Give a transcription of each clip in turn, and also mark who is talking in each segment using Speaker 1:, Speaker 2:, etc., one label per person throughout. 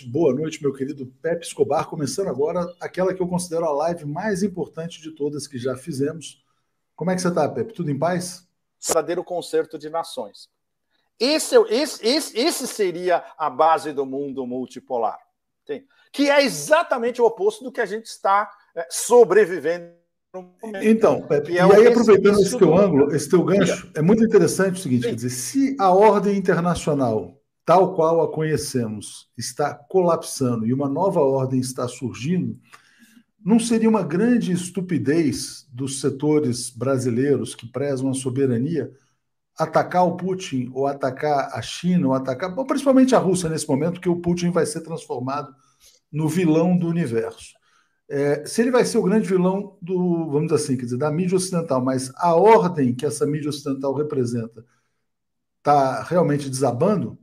Speaker 1: Boa noite, meu querido Pepe Escobar. Começando agora aquela que eu considero a live mais importante de todas que já fizemos. Como é
Speaker 2: que você está, Pepe? Tudo em paz? Verdadeiro concerto de nações. Esse, é esse, esse, esse seria a base do mundo multipolar. Que é exatamente o oposto do que a gente está eh, sobrevivendo então, Pepe, e, é aí aproveitando esse teu ângulo, esse teu gancho,
Speaker 1: é muito interessante o seguinte, quer dizer, se a ordem internacional tal qual a conhecemos, está colapsando e uma nova ordem está surgindo, não seria uma grande estupidez dos setores brasileiros que prezam a soberania atacar o Putin ou atacar a China ou atacar, bom, principalmente a Rússia nesse momento, que o Putin vai ser transformado no vilão do universo. É, se ele vai ser o grande vilão do, vamos dizer assim, quer dizer, da mídia ocidental, mas a ordem que essa mídia ocidental representa está realmente desabando,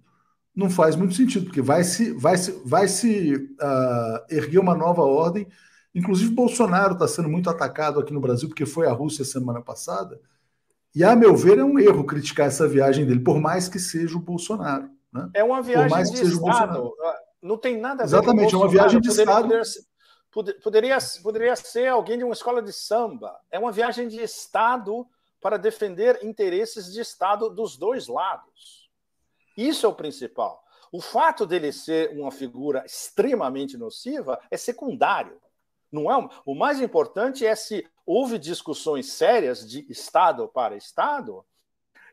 Speaker 1: não faz muito sentido, porque vai se, vai se, vai se uh, erguer uma nova ordem. Inclusive, Bolsonaro está sendo muito atacado aqui no Brasil, porque foi à Rússia semana passada. E, a meu ver, é um erro criticar essa viagem dele, por mais que seja o Bolsonaro.
Speaker 2: Né? É uma viagem por mais que seja Estado. O Bolsonaro. Ah, não tem nada a ver Exatamente, com o é uma viagem de poderia, Estado. Poderia, poderia, poderia ser alguém de uma escola de samba. É uma viagem de Estado para defender interesses de Estado dos dois lados. Isso é o principal. O fato dele ser uma figura extremamente nociva é secundário. Não é o mais importante é se houve discussões sérias de Estado para Estado,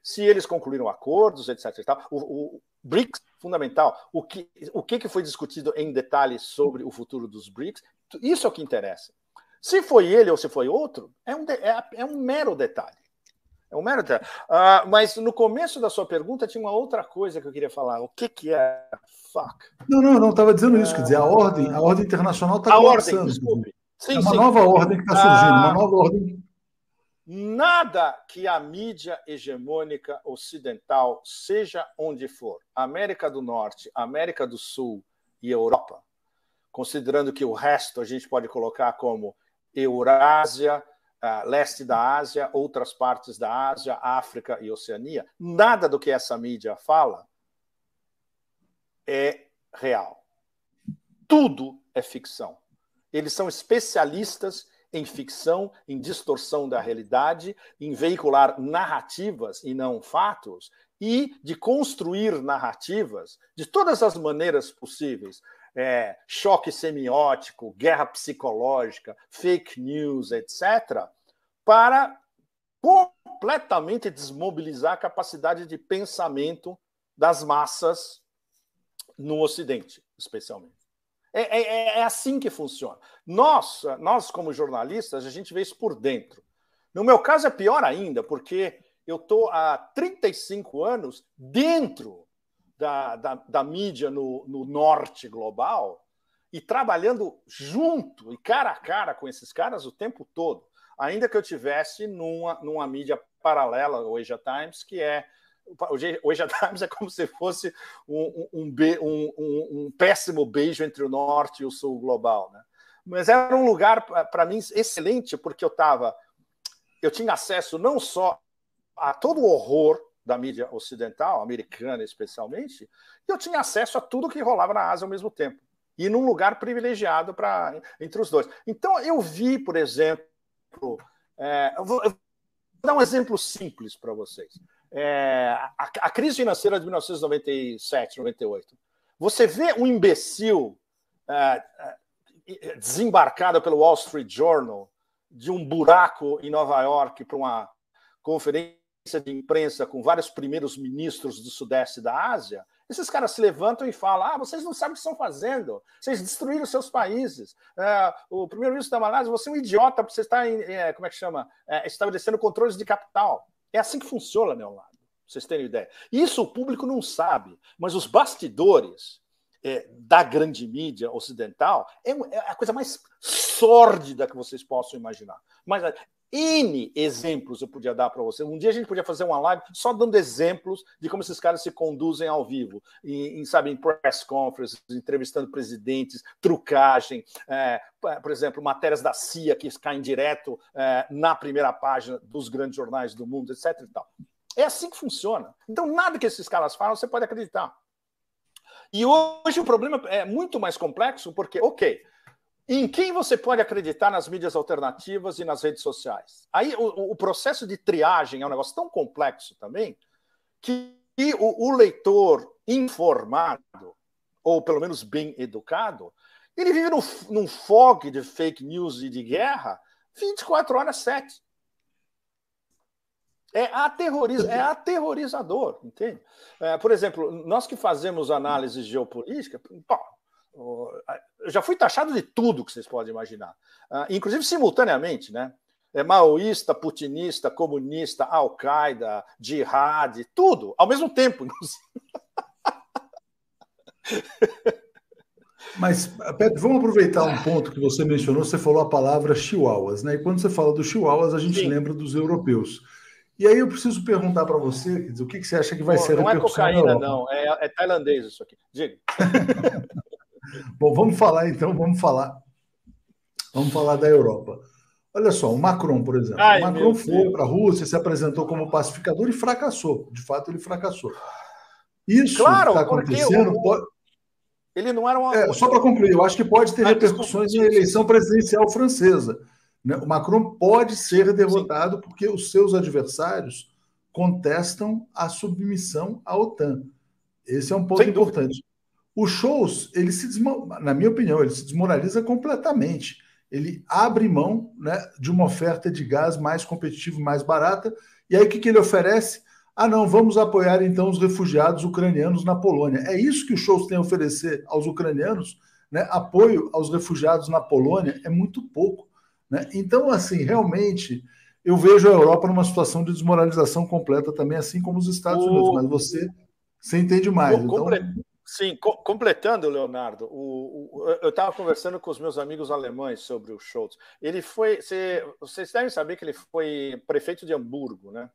Speaker 2: se eles concluíram acordos, etc. O, o BRICS, fundamental. O que, o que foi discutido em detalhes sobre o futuro dos BRICS? Isso é o que interessa. Se foi ele ou se foi outro, é um, é, é um mero detalhe. É um mero teatro. Ah, mas no começo da sua pergunta tinha uma outra coisa que eu queria falar. O que, que é? Fuck.
Speaker 1: Não, não, não estava dizendo isso. Quer dizer, a ah. ordem, a ordem internacional está começando. Ordem, desculpe. Sim, é uma sim. nova ordem que está surgindo, uma ah. nova
Speaker 2: ordem. Nada que a mídia hegemônica ocidental, seja onde for, América do Norte, América do Sul e Europa, considerando que o resto a gente pode colocar como Eurásia, ah, leste da Ásia, outras partes da Ásia, África e Oceania, nada do que essa mídia fala é real. Tudo é ficção. Eles são especialistas em ficção, em distorção da realidade, em veicular narrativas e não fatos, e de construir narrativas de todas as maneiras possíveis. É, choque semiótico, guerra psicológica, fake news, etc., para completamente desmobilizar a capacidade de pensamento das massas no Ocidente, especialmente. É, é, é, é, assim que funciona. Nós, nós, como jornalistas, a gente vê isso por dentro. No meu caso, é pior ainda, porque eu estou há 35 anos dentro da, da, da mídia no, no norte global e trabalhando junto e cara a cara com esses caras o tempo todo ainda que eu tivesse numa, numa mídia paralela, o Asia Times, que é o Asia Times é como se fosse um, um, um, um, péssimo beijo entre o norte e o sul global, né? Mas era um lugar para mim excelente porque eu estava, eu tinha acesso não só a todo o horror da mídia ocidental, americana especialmente, eu tinha acesso a tudo que rolava na Ásia ao mesmo tempo e num lugar privilegiado para entre os dois. Então eu vi, por exemplo exemplo, é, eu, vou, eu, vou, dar um exemplo simples para vocês. É, a, a, crise financeira de 1997, 98. Você vê um imbecil é, é, desembarcado pelo Wall Street Journal de um buraco em Nova York para uma conferência de imprensa com vários primeiros ministros do Sudeste da Ásia esses caras se levantam e falam: ah, vocês não sabem o que estão fazendo, vocês destruíram seus países. É, o primeiro-ministro da Malásia, você é um idiota, você está, em, é, como é que chama, é, estabelecendo controles de capital. É assim que funciona, meu lado, pra vocês terem ideia. Isso o público não sabe, mas os bastidores é, da grande mídia ocidental é, é, a coisa mais sórdida que vocês possam imaginar. Mas N exemplos eu podia dar para você. Um dia a gente podia fazer uma live só dando exemplos de como esses caras se conduzem ao vivo, em, em sabe, em press conferences, entrevistando presidentes, trucagem, é, por exemplo, matérias da CIA que caem direto é, na primeira página dos grandes jornais do mundo, etc. E tal. É assim que funciona. Então, nada que esses caras falam, você pode acreditar. E hoje o problema é muito mais complexo, porque, ok, em quem você pode acreditar nas mídias alternativas e nas redes sociais? Aí o, o processo de triagem é um negócio tão complexo também que o, o leitor informado, ou pelo menos bem educado, ele vive num, num fog de fake news e de guerra 24 horas 7. É, é aterrorizador, entende? É, por exemplo, nós que fazemos análise geopolítica, bom, eu já fui taxado de tudo que vocês podem imaginar, ah, inclusive simultaneamente, né? É, maoísta, putinista, comunista, al-Qaeda, jihad, tudo, ao mesmo tempo,
Speaker 1: Mas, Pedro, vamos aproveitar um ponto que você mencionou. Você falou a palavra chihuahuas, né? E quando você fala dos chihuahuas, a gente Sim. lembra dos europeus. E aí eu preciso perguntar para você, o que, que, você acha que vai Pô, ser a Não é cocaína, não.
Speaker 2: É, é, tailandês isso aqui. Diga.
Speaker 1: Bom, vamos falar então, vamos falar. Vamos falar da Europa. Olha só, o Macron, por exemplo. Ai, o Macron foi para a Rússia, se apresentou como pacificador e fracassou. De fato, ele fracassou. Isso claro, está acontecendo. O... Pode... Ele não era uma... é, só para concluir, eu acho que pode ter repercussões na eleição presidencial francesa. Né? O Macron pode ser derrotado Sim. porque os seus adversários contestam a submissão à OTAN. Esse é um ponto importante. Os shows, ele se na minha opinião, ele se desmoraliza completamente. Ele abre mão né, de uma oferta de gás mais competitiva, mais barata. E aí o que, que ele oferece? Ah, não, vamos apoiar então os refugiados ucranianos na Polônia. É isso que os shows têm a oferecer aos ucranianos? Né? Apoio aos refugiados na Polônia é muito pouco. Né? Então, assim, realmente, eu vejo a Europa numa situação de desmoralização completa também, assim como os Estados o... Unidos. Mas você, você entende mais. Vou, então...
Speaker 2: Sim, co completando, Leonardo, o, o eu estava conversando com os meus amigos alemães sobre o Schultz. Ele foi, cê, vocês devem saber que ele foi prefeito de Hamburgo, né?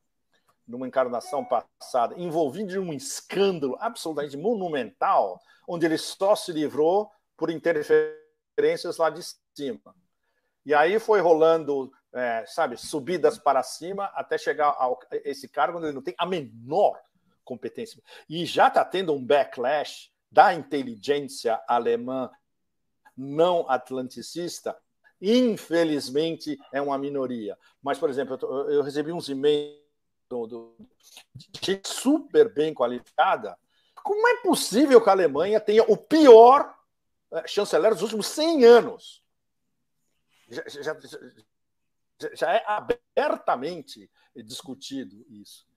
Speaker 2: Numa encarnação passada, envolvido em um escândalo absolutamente monumental, onde ele só se livrou por interferências lá de cima. E aí foi rolando, é, sabe, subidas para cima até chegar a esse cargo onde ele não tem a menor competência. E já está tendo um backlash da inteligência alemã não atlanticista. Infelizmente, é uma minoria. Mas, por exemplo, eu, eu recebi uns e-mails de gente super bem qualificada. Como é possível que a Alemanha tenha o pior eh, chanceler dos últimos 100 anos? Já, já, já, já é abertamente discutido isso.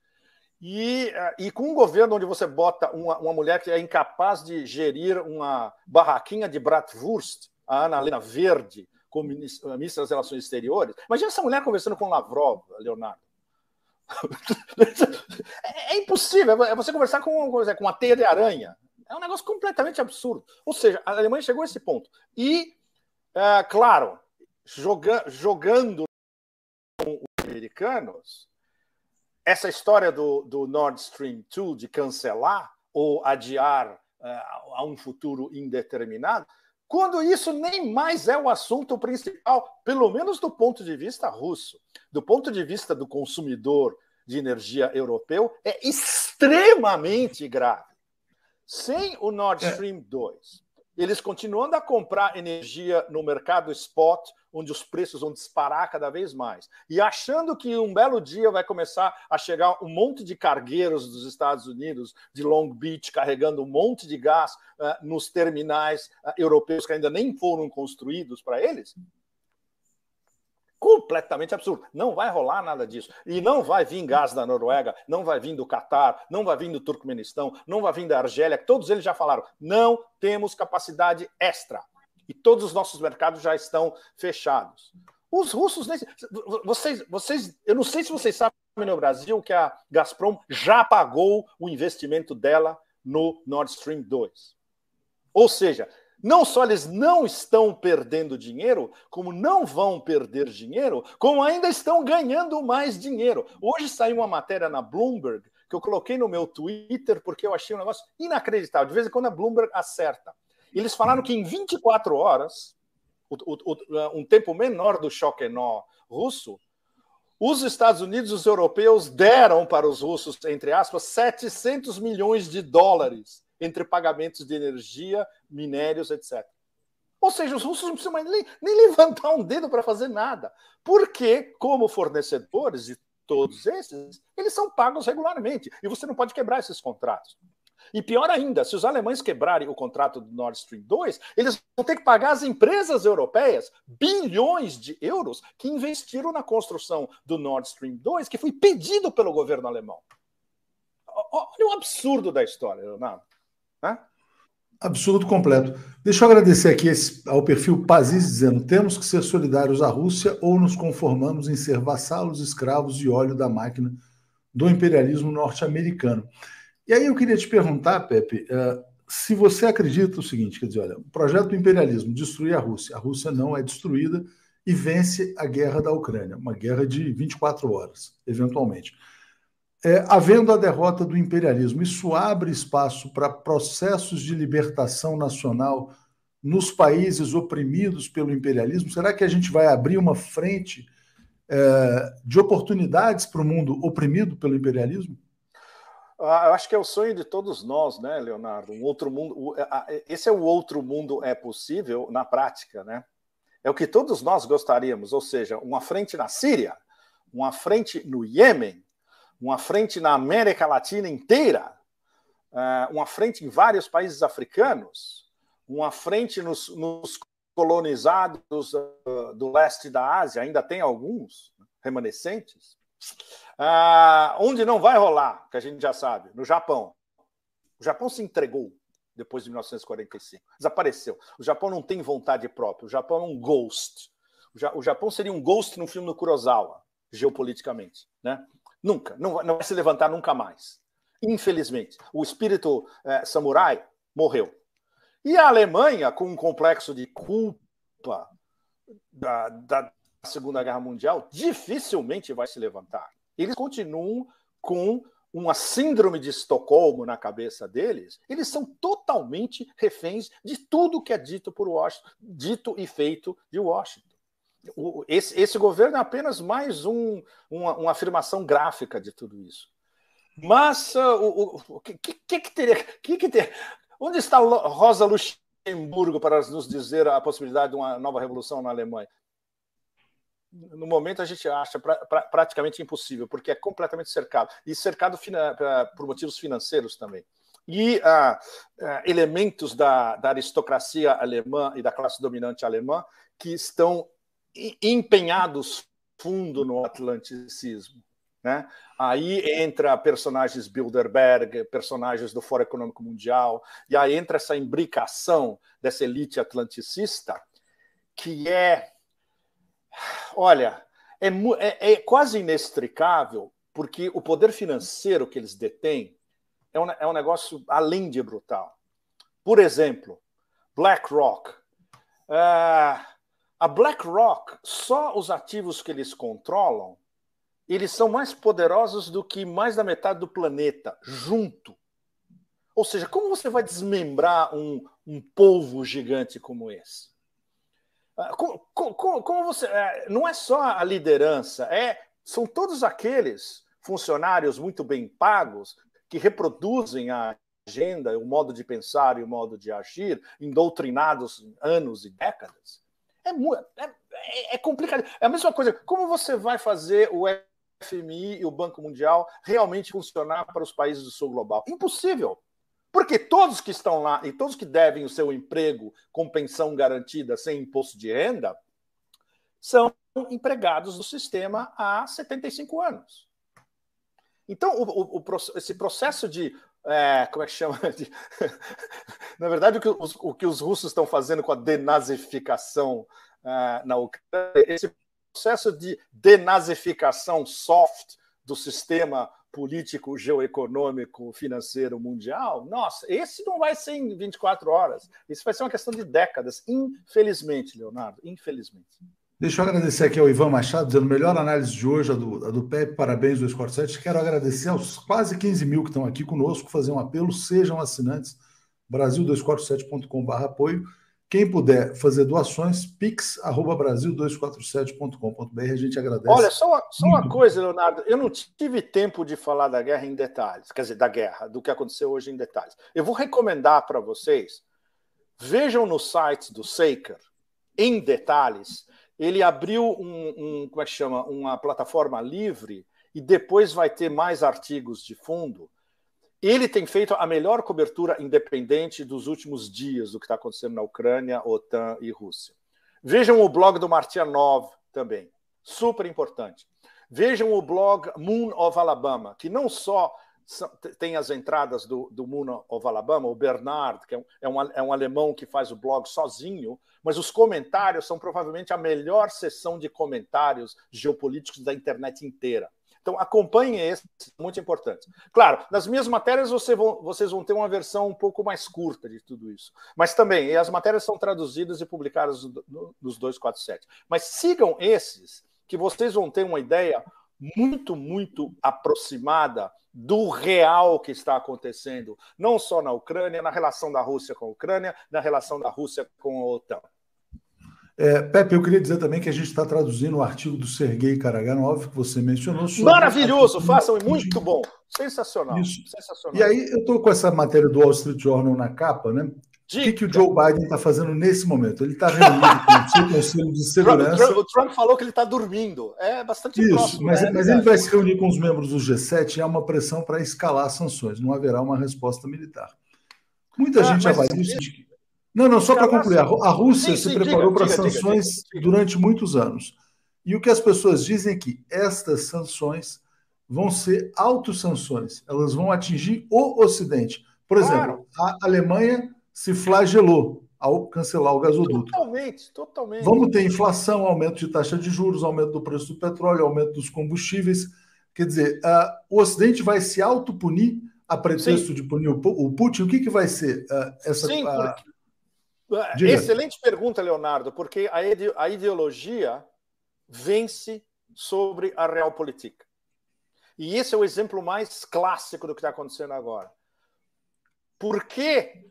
Speaker 2: E, eh, e com um governo onde você bota uma, uma mulher que é incapaz de gerir uma barraquinha de bratwurst, a Ana Helena Verde, como eh, ministra das Relações Exteriores, imagina essa mulher conversando com Lavrov, Leonardo. É, é impossível, é você conversar com, com uma teia de aranha. É um negócio completamente absurdo. Ou seja, a Alemanha chegou a esse ponto. E, é, claro, joga, jogando com os americanos, essa história do, do Nord Stream 2 de cancelar ou adiar uh, a um futuro indeterminado, quando isso nem mais é o assunto principal, pelo menos do ponto de vista russo, do ponto de vista do consumidor de energia europeu, é extremamente grave. Sem o Nord é. Stream 2, eles continuando a comprar energia no mercado spot, onde os preços vão disparar cada vez mais, e achando que um belo dia vai começar a chegar um monte de cargueiros dos Estados Unidos, de Long Beach, carregando um monte de gás uh, nos terminais uh, europeus que ainda nem foram construídos para eles, completamente absurdo. Não vai rolar nada disso. E não vai vir gás da Noruega, não vai vir do Catar, não vai vir do Turcomenistão, não vai vir da Argélia, todos eles já falaram. Não temos capacidade extra. E todos os nossos mercados já estão fechados. Os russos nem. Vocês, vocês, eu não sei se vocês sabem no Brasil que a Gazprom já pagou o investimento dela no Nord Stream 2. Ou seja, não só eles não estão perdendo dinheiro, como não vão perder dinheiro, como ainda estão ganhando mais dinheiro. Hoje saiu uma matéria na Bloomberg que eu coloquei no meu Twitter porque eu achei um negócio inacreditável. De vez em quando a Bloomberg acerta. Eles falaram que em 24 horas, um tempo menor do choque enó russo, os Estados Unidos e os europeus deram para os russos, entre aspas, 700 milhões de dólares entre pagamentos de energia, minérios, etc. Ou seja, os russos não precisam nem, nem levantar um dedo para fazer nada, porque, como fornecedores de todos esses, eles são pagos regularmente e você não pode quebrar esses contratos. E pior ainda, se os alemães quebrarem o contrato do Nord Stream 2, eles vão ter que pagar às empresas europeias bilhões de euros que investiram na construção do Nord Stream 2, que foi pedido pelo governo alemão. Olha o absurdo da história, Leonardo. Né?
Speaker 1: Absurdo completo. Deixa eu agradecer aqui esse, ao perfil Paziz dizendo: temos que ser solidários à Rússia ou nos conformamos em ser vassalos, escravos e óleo da máquina do imperialismo norte-americano. E aí eu queria te perguntar, Pepe, eh, se você acredita o seguinte: quer dizer, olha, o projeto do imperialismo destruir a Rússia, a Rússia não é destruída e vence a guerra da Ucrânia, uma guerra de 24 horas, eventualmente é, havendo a derrota do imperialismo, isso abre espaço para processos de libertação nacional nos países oprimidos pelo imperialismo? Será que a gente vai abrir uma frente é, de oportunidades para o mundo oprimido pelo imperialismo?
Speaker 2: Ah, eu acho que é o sonho de todos nós, né, Leonardo? Um outro mundo. Esse é o outro mundo é possível na prática, né? É o que todos nós gostaríamos, ou seja, uma frente na Síria, uma frente no Iêmen, uma frente na América Latina inteira, eh, uma frente em vários países africanos, uma frente nos, nos colonizados eh, do leste da Ásia, ainda tem alguns remanescentes, ah, onde não vai rolar, que a gente já sabe, no Japão. O Japão se entregou depois de 1945, desapareceu. O Japão não tem vontade própria, o Japão é um ghost. O Japão seria um ghost no filme do Kurosawa, geopoliticamente, né? Nunca. Não, não vai se levantar nunca mais. Infelizmente. O espírito é, samurai morreu. E a Alemanha, com um complexo de culpa da, da Segunda Guerra Mundial, dificilmente vai se levantar. Eles continuam com uma síndrome de Estocolmo na cabeça deles, eles são totalmente reféns de tudo que é dito por Washington, dito e feito de Washington o, esse, esse, governo é apenas mais um, uma, uma afirmação gráfica de tudo isso. Mas o, o, o que, que, que, teria. Que, que ter, onde está Rosa Luxemburgo para nos dizer a possibilidade de uma nova revolução na Alemanha? No momento a gente acha pra, pra, praticamente impossível, porque é completamente cercado e cercado fina, pra, por motivos financeiros também e ah, ah elementos da, da, aristocracia alemã e da classe dominante alemã que estão empenhados fundo no atlanticismo. Né? Aí entra personagens Bilderberg, personagens do Fórum Econômico Mundial, e aí entra essa imbricação dessa elite atlanticista, que é, olha, é, é, é quase inextricável, porque o poder financeiro que eles detêm é um, é um negócio além de brutal. Por exemplo, BlackRock. Uh, a BlackRock, só os ativos que eles controlam, eles são mais poderosos do que mais da metade do planeta, junto. Ou seja, como você vai desmembrar um, um gigante como esse? Ah, como, como, como você. É, não é só a liderança, é, são todos aqueles funcionários muito bem pagos que reproduzem a agenda, o modo de pensar e o modo de agir, indoutrinados anos e décadas é, é, é, é complicado. É a mesma coisa. Como você vai fazer o FMI e o Banco Mundial realmente funcionar para os países do sul global? Impossível. Porque todos que estão lá e todos que devem o seu emprego com pensão garantida sem imposto de renda são empregados do sistema há 75 anos. Então, o, o, o, esse processo de é, como é que chama? na verdade, o que, os, o que os russos estão fazendo com a denazificação uh, na Ucrânia, esse processo de denazificação soft do sistema político, geoeconômico, financeiro mundial, nossa, esse não vai ser em 24 horas. Isso vai ser uma questão de décadas, infelizmente, Leonardo, infelizmente.
Speaker 1: Deixa eu agradecer aqui ao Ivan Machado, dizendo melhor análise de hoje, a do, a do parabéns do Quero agradecer aos quase 15 mil que estão aqui conosco, fazer um apelo, sejam assinantes, brasil247.com.br apoio. Quem puder fazer doações, pix.brasil247.com.br, a gente agradece. Olha, só uma, só uma
Speaker 2: coisa, Leonardo, eu não tive tempo de falar da guerra em detalhes, quer dizer, da guerra, do que aconteceu hoje em detalhes. Eu vou recomendar para vocês, vejam no site do Seiker, em detalhes, ele abriu um, um, como é que chama, uma plataforma livre e depois vai ter mais artigos de fundo. Ele tem feito a melhor cobertura independente dos últimos dias do que está acontecendo na Ucrânia, OTAN e Rússia. Vejam o blog do Martianov também, super importante. Vejam o blog Moon of Alabama, que não só tem as entradas do, do Moon of Alabama, o Bernard, que é um, é, um, é um alemão que faz o blog sozinho, mas os comentários são provavelmente a melhor sessão de comentários geopolíticos da internet inteira. Então, acompanhe esse, muito importante. Claro, nas minhas matérias você vão, vocês vão ter uma versão um pouco mais curta de tudo isso. Mas também, as matérias são traduzidas e publicadas no, nos 247. Mas sigam esses, que vocês vão ter uma ideia muito, muito aproximada do real que está acontecendo, não só na Ucrânia, na relação da Rússia com a Ucrânia, na relação da Rússia com a OTAN.
Speaker 1: É, Pepe, eu queria dizer também que a gente está traduzindo o artigo do Sergei Karaganov, que você mencionou. Maravilhoso, façam, muito
Speaker 2: bom, sensacional, sensacional. E
Speaker 1: aí eu estou com essa matéria do Wall Street Journal na capa, né? O que, que o Joe Biden está fazendo nesse momento? Ele está reunido com o Conselho de Segurança. Trump, o
Speaker 2: Trump falou que ele está dormindo. É bastante Isso, próximo, mas, né? mas ele vai
Speaker 1: se reunir com os membros do G7 e há uma pressão para escalar sanções. Não haverá uma resposta militar. Muita ah, gente avalia isso. Que... Não, não, só para concluir. A Rússia sim, sim, se preparou para sanções diga, diga, diga. durante muitos anos. E o que as pessoas dizem é que estas sanções vão ser autossanções. Elas vão atingir o Ocidente. Por exemplo, claro. a Alemanha se flagelou ao cancelar o gasoduto.
Speaker 2: Totalmente, totalmente. Vamos ter
Speaker 1: inflação, aumento de taxa de juros, aumento do preço do petróleo, aumento dos combustíveis. Quer dizer, uh, o Ocidente vai se autopunir a pretexto Sim. de punir o, o Putin. O que, que vai ser uh, essa. Sim, ah,
Speaker 2: porque... Excelente pergunta, Leonardo, porque a, ide a ideologia vence sobre a realpolitik. E esse é o exemplo mais clássico do que está acontecendo agora. Por que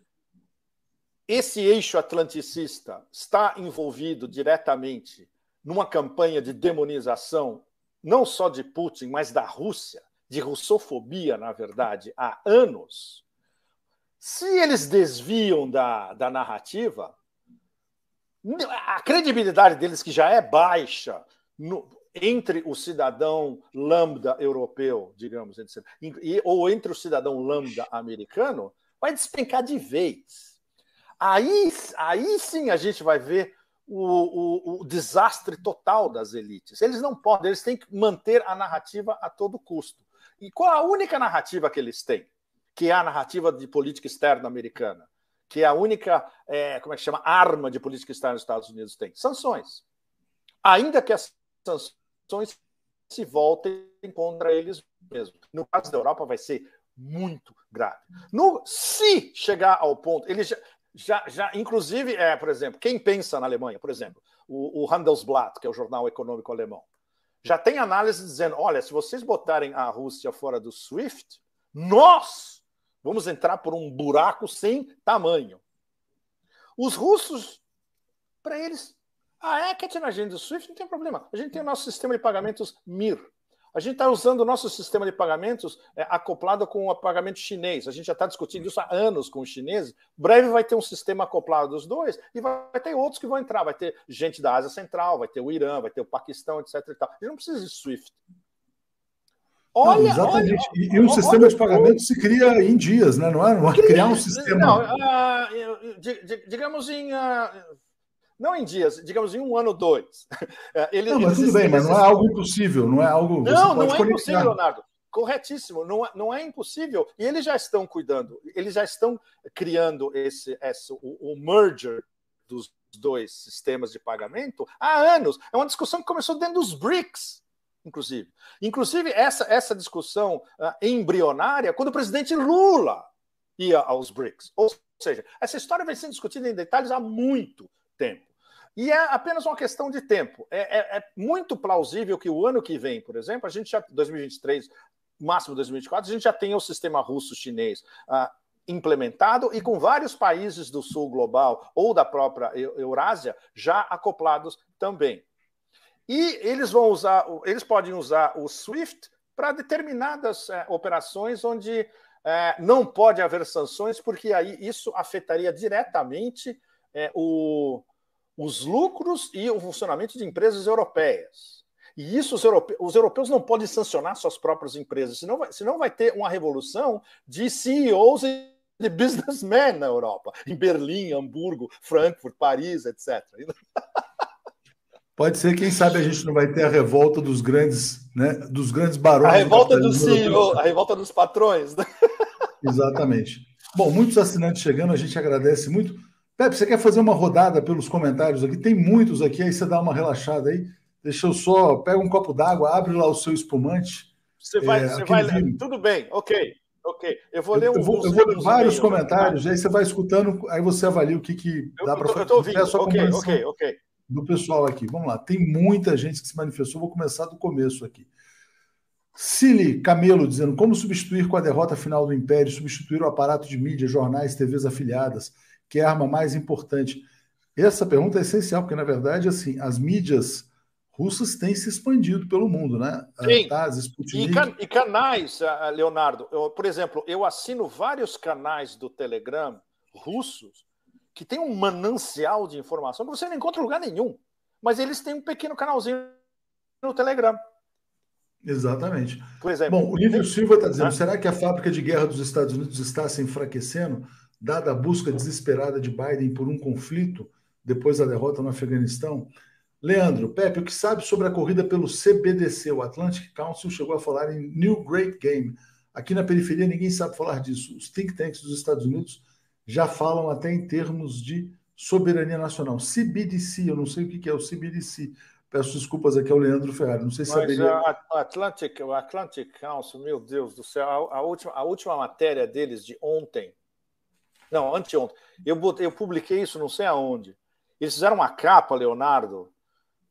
Speaker 2: esse eixo atlanticista está envolvido diretamente numa campanha de demonização, não só de Putin, mas da Rússia, de russofobia, na verdade, há anos. Se eles desviam da, da narrativa, a credibilidade deles, que já é baixa no, entre o cidadão lambda europeu, digamos, ou entre o cidadão lambda americano, vai despencar de vez. Aí, aí sim a gente vai ver o, o, o desastre total das elites. Eles não podem, eles têm que manter a narrativa a todo custo. E qual a única narrativa que eles têm? Que é a narrativa de política externa americana, que é a única, é, como é que chama, arma de política externa dos Estados Unidos tem? Sanções. Ainda que as sanções se voltem contra eles mesmos. No caso da Europa, vai ser muito grave. No, se chegar ao ponto, eles já, já, já inclusive, é, por exemplo, quem pensa na Alemanha, por exemplo, o, o Handelsblatt, que é o jornal econômico alemão, já tem análise dizendo: olha, se vocês botarem a Rússia fora do SWIFT, nós vamos entrar por um buraco sem tamanho. Os russos, para eles, ah, é, que a gente do SWIFT? Não tem problema. A gente tem o nosso sistema de pagamentos MIR, a gente está usando o nosso sistema de pagamentos é, acoplado com o pagamento chinês. A gente já está discutindo isso há anos com os chineses. Breve vai ter um sistema acoplado dos dois e vai, vai ter outros que vão entrar. Vai ter gente da Ásia Central, vai ter o Irã, vai ter o Paquistão, etc. E tal. A não precisa de SWIFT. Olha, não, exatamente. Olha, e, e um sistema olha, de pagamento
Speaker 1: se cria em dias, né? Não é? Não é criar um sistema. Não,
Speaker 2: uh, digamos em. Uh, não em dias, digamos em um ano ou dois. É, ele não, mas tudo bem, mas não é algo
Speaker 1: impossível, não é algo. Não, não é conectar. impossível, Leonardo.
Speaker 2: Corretíssimo, não, é, não é impossível. E eles já estão cuidando, eles já estão criando esse, esse o, o merger dos dois sistemas de pagamento há anos. É uma discussão que começou dentro dos BRICS, inclusive. Inclusive, essa, essa discussão uh, embrionária, quando o presidente Lula ia aos BRICS. Ou seja, essa história vem sendo discutida em detalhes há muito tempo. E é apenas uma questão de tempo. É, é, é, muito plausível que o ano que vem, por exemplo, a gente já, 2023, máximo 2024, a gente já tenha o sistema russo-chinês ah, implementado e com vários países do sul global ou da própria Eurásia já acoplados também. E eles vão usar, eles podem usar o SWIFT para determinadas é, operações onde eh, não pode haver sanções, porque aí isso afetaria diretamente é, o, os lucros e o funcionamento de empresas europeias. E isso os, os europeus não podem sancionar suas próprias empresas, senão vai, senão vai ter uma revolução de CEOs e de businessmen na Europa, em Berlim, Hamburgo, Frankfurt, Paris, etc.
Speaker 1: Pode ser, quem sabe a gente não vai ter a revolta dos grandes, né, dos grandes barões. A revolta do, do CEO, a revolta dos patrões. Né? Exatamente. Bom, muitos assinantes chegando, a gente agradece muito. Pepe, você quer fazer uma rodada pelos comentários aqui? Tem muitos aqui, aí você dá uma relaxada aí. Deixa eu só. Pega um copo d'água, abre lá o seu espumante.
Speaker 2: Você vai, é, você vai ler. Tudo bem, ok. Ok. Eu vou ler um, eu vou, eu vou ler vários tá?
Speaker 1: comentários, aí você vai escutando, aí você avalia o que, que eu, dá para fazer. Eu estou ouvindo. É ok, ok, ok. Do pessoal aqui. Vamos lá. Tem muita gente que se manifestou. Vou começar do começo aqui. Cili Camelo dizendo como substituir com a derrota final do Império, substituir o aparato de mídia, jornais, TVs afiliadas que é a arma mais importante? Essa pergunta é essencial, porque, na verdade, assim, as mídias russas têm se expandido pelo mundo, né? Ah,
Speaker 2: Sim. e, can e canais, ah, ah, Leonardo. Eu, por exemplo, eu assino vários canais do Telegram russos que tem um manancial de informação que você não encontra lugar nenhum. Mas eles têm um pequeno canalzinho no Telegram.
Speaker 1: Exatamente. Por exemplo, Bom, o Lívio Silva está dizendo: será que a fábrica de guerra dos Estados Unidos está se enfraquecendo? dada a busca desesperada de Biden por um conflito depois da derrota no Afeganistão? Leandro, Pepe, o que sabe sobre a corrida pelo CBDC? O Atlantic Council chegou a falar em New Great Game. Aqui na periferia ninguém sabe falar disso. Os think tanks dos Estados Unidos já falam até em termos de soberania nacional. CBDC, eu não sei o que é o CBDC. Peço desculpas aqui ao Leandro Ferrari, não sei se saberia.
Speaker 2: A Atlantic, o Atlantic Council, meu Deus do céu, a, a, última, a última matéria deles de ontem não, anteontem. Eu, botei, eu publiquei isso não sei aonde. Eles fizeram uma capa, Leonardo,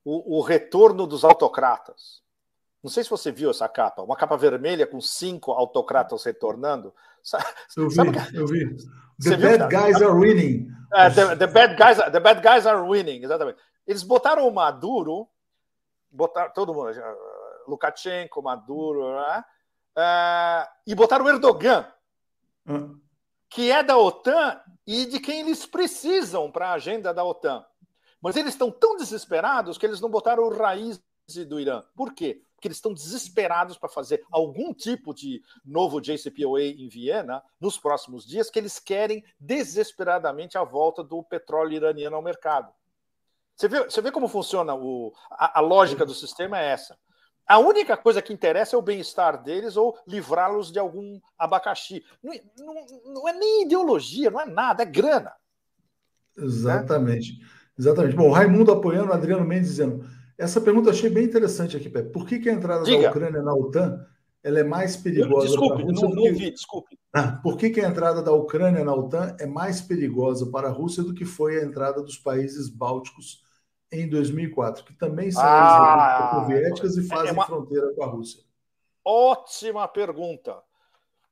Speaker 2: o, o retorno dos autocratas. Não sei se você viu essa capa, uma capa vermelha com cinco autocratas retornando. Sabe,
Speaker 1: eu vi, que... É? eu vi. The você bad guys are winning.
Speaker 2: É, the, the, bad guys, the bad guys are winning, exatamente. Eles botaram o Maduro, botaram todo mundo, Lukashenko, Maduro, né? uh, e botaram o Erdogan. Hum que é da OTAN e de quem eles precisam para a agenda da OTAN. Mas eles estão tão desesperados que eles não botaram o raiz do Irã. Por quê? Porque eles estão desesperados para fazer algum tipo de novo JCPOA em Viena nos próximos dias, que eles querem desesperadamente a volta do petróleo iraniano ao mercado. Você vê, você vê como funciona o, a, a lógica do sistema é essa. A única coisa que interessa é o bem-estar deles ou livrá-los de algum abacaxi. Não, é, não, não, é nem ideologia, não é nada, é grana.
Speaker 1: Exatamente. Né? Exatamente. Bom, Raimundo apoiando, Adriano Mendes dizendo. Essa pergunta eu achei bem interessante aqui, Pepe. Por que, que a entrada Diga. da Ucrânia na OTAN ela é mais perigosa? Desculpe, para a Rússia não, não ouvi, desculpe. Ah, por que, que a entrada da Ucrânia na OTAN é mais perigosa para a Rússia do que foi a entrada dos países bálticos em 2004,
Speaker 2: que também são ah, soviéticas e fazem é uma... fronteira com a Rússia? Ótima pergunta.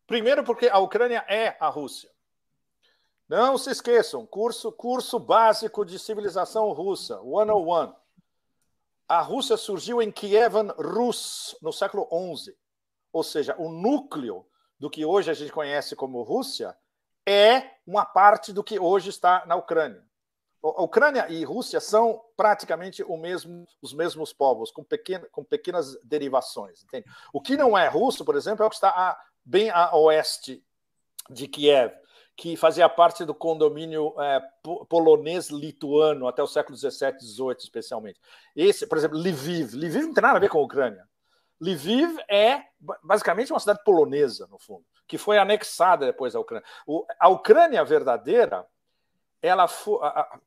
Speaker 2: Primeiro, porque a Ucrânia é a Rússia. Não se esqueçam, curso, curso básico de civilização russa, 101. A Rússia surgiu em Kievan Rus, no século XI. Ou seja, o núcleo do que hoje a gente conhece como Rússia é uma parte do que hoje está na Ucrânia. A Ucrânia e Rússia são praticamente mesmo, os mesmos povos, com, pequena, com pequenas derivações. Entende? O que não é russo, por exemplo, é o que está a, bem a oeste de Kiev, que fazia parte do condomínio é, polonês-lituano até o século XVII, XVIII, especialmente. Esse, por exemplo, Lviv. Lviv não tem nada a ver com a Ucrânia. Lviv é basicamente uma cidade polonesa, no fundo, que foi anexada depois à Ucrânia. O, a Ucrânia verdadeira ela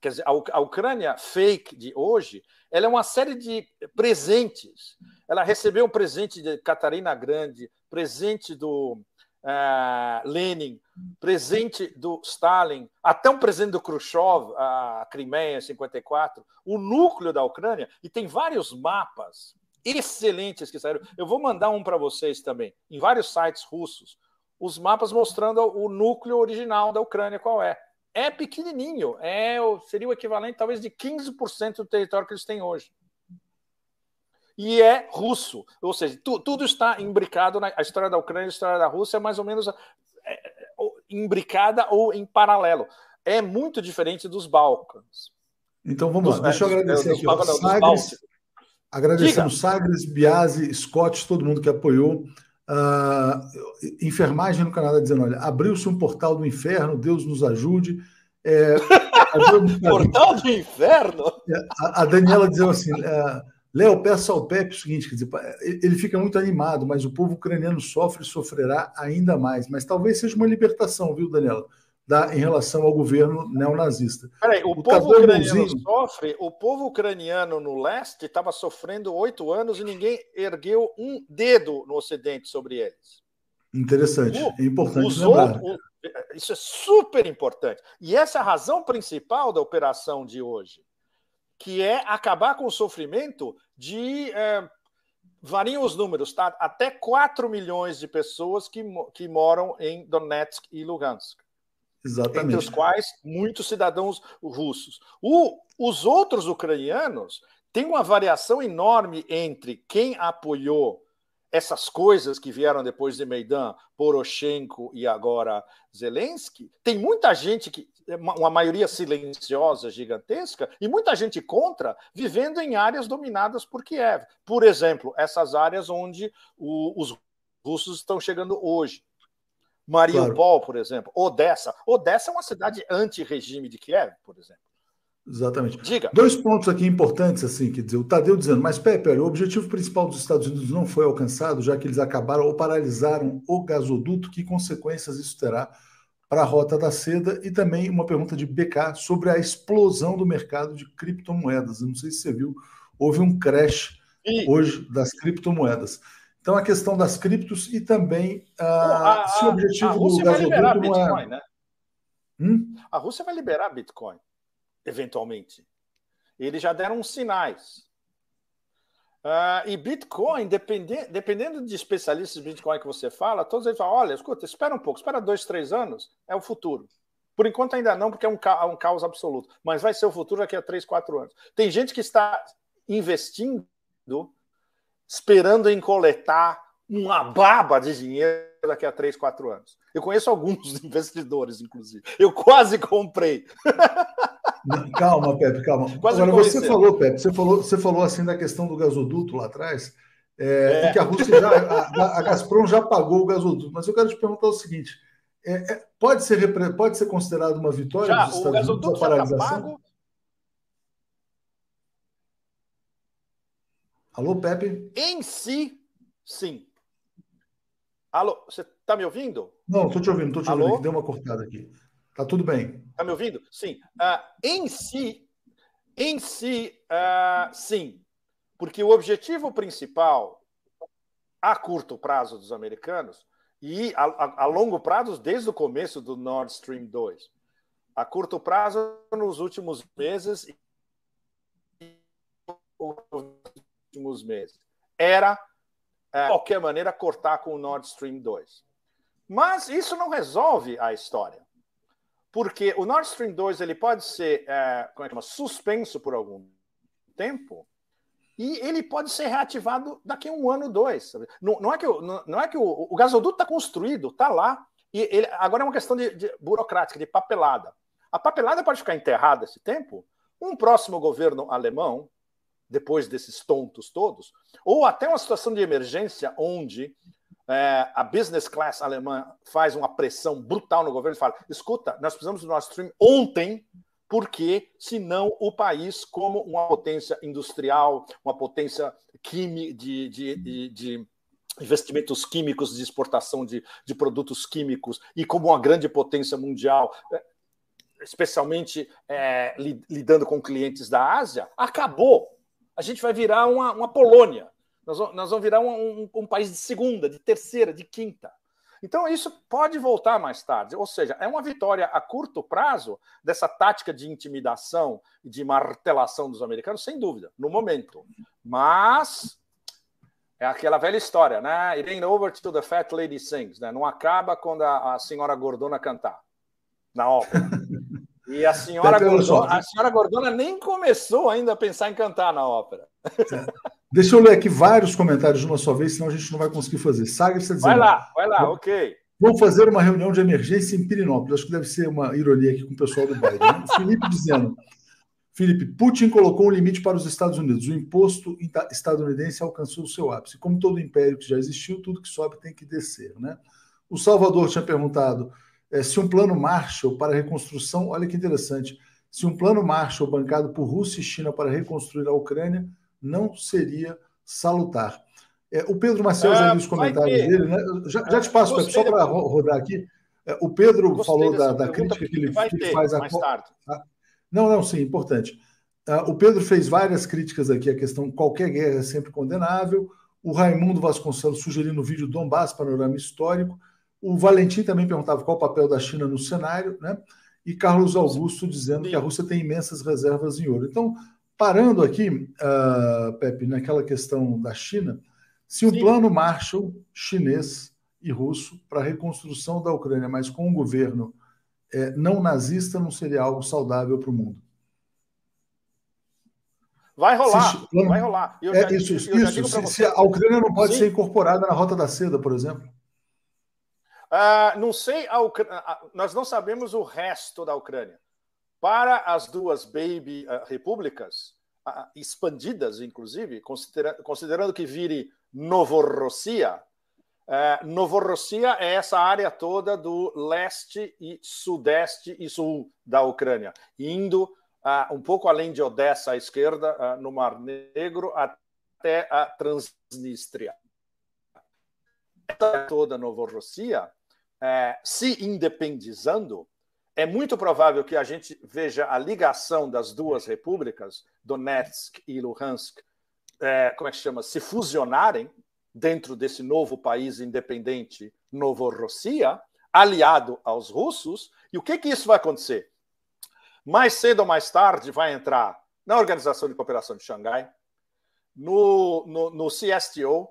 Speaker 2: quer dizer, a Ucrânia fake de hoje, ela é uma série de presentes. Ela recebeu um presente de Catarina Grande, presente do uh, Lenin, presente do Stalin, até um presente do Khrushchev, a Crimeia 54, o núcleo da Ucrânia, e tem vários mapas excelentes que saíram. Eu vou mandar um para vocês também, em vários sites russos, os mapas mostrando o núcleo original da Ucrânia, qual é é pequenininho, é, seria o equivalente talvez de 15% do território que eles têm hoje. E é russo, ou seja, tu, tudo está imbricado na a história da Ucrânia, a história da Rússia, é mais ou menos é, ou, é, é, imbricada ou em paralelo. É muito diferente dos Balcãs.
Speaker 1: Então vamos dos, deixa eu agradecer dos, aqui. Dos, ó, agradecer o Sagres, Biase, Scott, todo mundo que apoiou. Uh, enfermagem no Canadá dizendo: olha, abriu-se um portal do inferno, Deus nos ajude. É, portal do inferno? É, a, a Daniela dizendo assim: uh, Léo, peça ao Pepe o seguinte: quer dizer, é, ele fica muito animado, mas o povo ucraniano sofre e sofrerá ainda mais. Mas talvez seja uma libertação, viu, Daniela? da, em relação ao governo neonazista.
Speaker 2: Peraí, o, o povo ucraniano sofre, o povo ucraniano no leste estava sofrendo oito anos e ninguém ergueu um dedo no Ocidente sobre eles. Interessante, o, é importante usou, lembrar. O, isso é super importante. E essa é a razão principal da operação de hoje, que é acabar com o sofrimento de. É, variam os números, tá? Até 4 milhões de pessoas que, que moram em Donetsk e Lugansk.
Speaker 1: Exatamente. Entre os
Speaker 2: quais muitos cidadãos russos. O, os outros ucranianos têm uma variação enorme entre quem apoiou essas coisas que vieram depois de Maidan, Poroshenko e agora Zelensky, tem muita gente que uma maioria silenciosa gigantesca e muita gente contra, vivendo em áreas dominadas por Kiev. Por exemplo, essas áreas onde o, os russos estão chegando hoje. Mariupol, claro. por exemplo, Odessa. Odessa é uma cidade anti-regime de Kiev, por exemplo.
Speaker 1: Exatamente. Diga. Dois pontos aqui importantes, assim, quer dizer, o Tadeu dizendo, mas Pepe, o objetivo principal dos Estados Unidos não foi alcançado, já que eles acabaram ou paralisaram o gasoduto, que consequências isso terá para a Rota da Seda? E também uma pergunta de BK sobre a explosão do mercado de criptomoedas. Eu não sei se você viu, houve um crash e... hoje das criptomoedas. Então, a questão das criptos e também a, se o objetivo a, Rússia do vai liberar é- Bitcoin, é...
Speaker 2: né? Hum? A Rússia vai liberar Bitcoin, eventualmente. Eles já deram uns sinais. Uh, e Bitcoin, dependendo, dependendo de especialistas de Bitcoin que você fala, todos eles falam: olha, escuta, espera um pouco, espera dois, três anos, é o futuro. Por enquanto ainda não, porque é um, ca é um caos absoluto, mas vai ser o futuro daqui a três, quatro anos. Tem gente que está investindo esperando em coletar uma baba de dinheiro daqui a 3, 4 anos. Eu conheço alguns investidores, inclusive. Eu quase comprei.
Speaker 1: Calma, Pepe, calma. Quase Agora, você falou, Pepe, você falou, você falou assim da questão do gasoduto lá atrás, é, é. que a Rússia já, é. a, a, Gazprom já pagou o gasoduto. Mas eu quero te perguntar o seguinte: é, é pode, ser, pode ser considerado uma vitória já, dos Estados Unidos a tá paralisação? Alô, Pepe?
Speaker 2: Em si, sim. Alô, você está me ouvindo? Não, estou te ouvindo, estou te Alô? ouvindo.
Speaker 1: Deu uma cortada aqui. Tá tudo bem.
Speaker 2: Está me ouvindo? Sim. Uh, em si, em si, uh, sim. Porque o objetivo principal a curto prazo dos americanos e a, a, a longo prazo desde o começo do Nord Stream 2. A curto prazo, nos últimos meses, o últimos meses. Era, é, de qualquer maneira, cortar com o Nord Stream 2. Mas isso não resolve a história. Porque o Nord Stream 2 ele pode ser é, como é que chama? suspenso por algum tempo e ele pode ser reativado daqui a um ano ou dois. Não, não, é que, o não é que o, o gasoduto está construído, está lá. E ele, agora é uma questão de, de burocrática, de papelada. A papelada pode ficar enterrada esse tempo. Um próximo governo alemão depois desses tontos todos, ou até uma situação de emergência onde é, a business class alemã faz uma pressão brutal no governo e fala: escuta, nós precisamos do Nord Stream ontem, porque senão o país, como uma potência industrial, uma potência quimi, de, de, de, de investimentos químicos, de exportação de, de produtos químicos, e como uma grande potência mundial, é, especialmente é, lidando com clientes da Ásia, acabou a gente vai virar uma, uma Polônia, nós vamos, nós vamos virar um, um, um país de segunda, de terceira, de quinta. Então, isso pode voltar mais tarde. Ou seja, é uma vitória a curto prazo dessa tática de intimidação e de martelação dos americanos, sem dúvida, no momento. Mas é aquela velha história, né? It ain't over to the fat lady sings, né? Não acaba quando a, a senhora gordona cantar na ópera. E a senhora, Gordona, a senhora Gordona nem começou ainda a pensar em cantar na ópera. É.
Speaker 1: Deixa eu ler aqui vários comentários de uma só vez, senão a gente não vai conseguir fazer. Saga está dizendo. Vai lá,
Speaker 2: vai lá, ok.
Speaker 1: Vou fazer uma reunião de emergência em Pirinópolis. Acho que deve ser uma ironia aqui com o pessoal do Biden. Né? Felipe dizendo. Felipe, Putin colocou um limite para os Estados Unidos. O imposto estadunidense alcançou o seu ápice. Como todo império que já existiu, tudo que sobe tem que descer. Né? O Salvador tinha perguntado é, se um plano Marshall para reconstrução, olha que interessante, se um plano Marshall bancado por Rússia e China para reconstruir a Ucrânia não seria salutar. É, o Pedro Marcelo já ah, viu os comentários dele, né? já, já, te passo, Pepe, só para rodar aqui. É, o Pedro falou da, da crítica que ele que faz a... a. Não, não, sim, importante. Uh, o Pedro fez várias críticas aqui à questão qualquer guerra é sempre condenável. O Raimundo Vasconcelos sugerindo o vídeo Dombás, panorama histórico. O Valentim também perguntava qual o papel da China no cenário, né? E Carlos Augusto dizendo que a Rússia tem imensas reservas em ouro. Então, parando aqui, uh, Pepe, naquela questão da China, se o plano Marshall chinês e russo para a reconstrução da Ucrânia, mas com um governo é, não nazista, não seria algo saudável para o mundo. Vai rolar, se, vai rolar. Eu é, já, isso, eu isso. Se, se, a Ucrânia não pode Sim. ser incorporada na Rota da Seda, por exemplo.
Speaker 2: Ah, não sei, a Ucr... Ah, ah, nós não sabemos o resto da Ucrânia. Para as duas baby uh, repúblicas, uh, expandidas, inclusive, considera... considerando que vire Novorossia, uh, Novorossia é essa área toda do leste e sudeste e sul da Ucrânia, indo um pouco além de Odessa à esquerda, no Mar Negro, até a Transnistria. toda Novorossia é, se independizando, é muito provável que a gente veja a ligação das duas repúblicas, Donetsk e Luhansk, é, como é que chama, se fusionarem dentro desse novo país independente, Novorossia, aliado aos russos. E o que, que isso vai acontecer? Mais cedo ou mais tarde vai entrar na Organização de Cooperação de Xangai, no, no, no CSTO,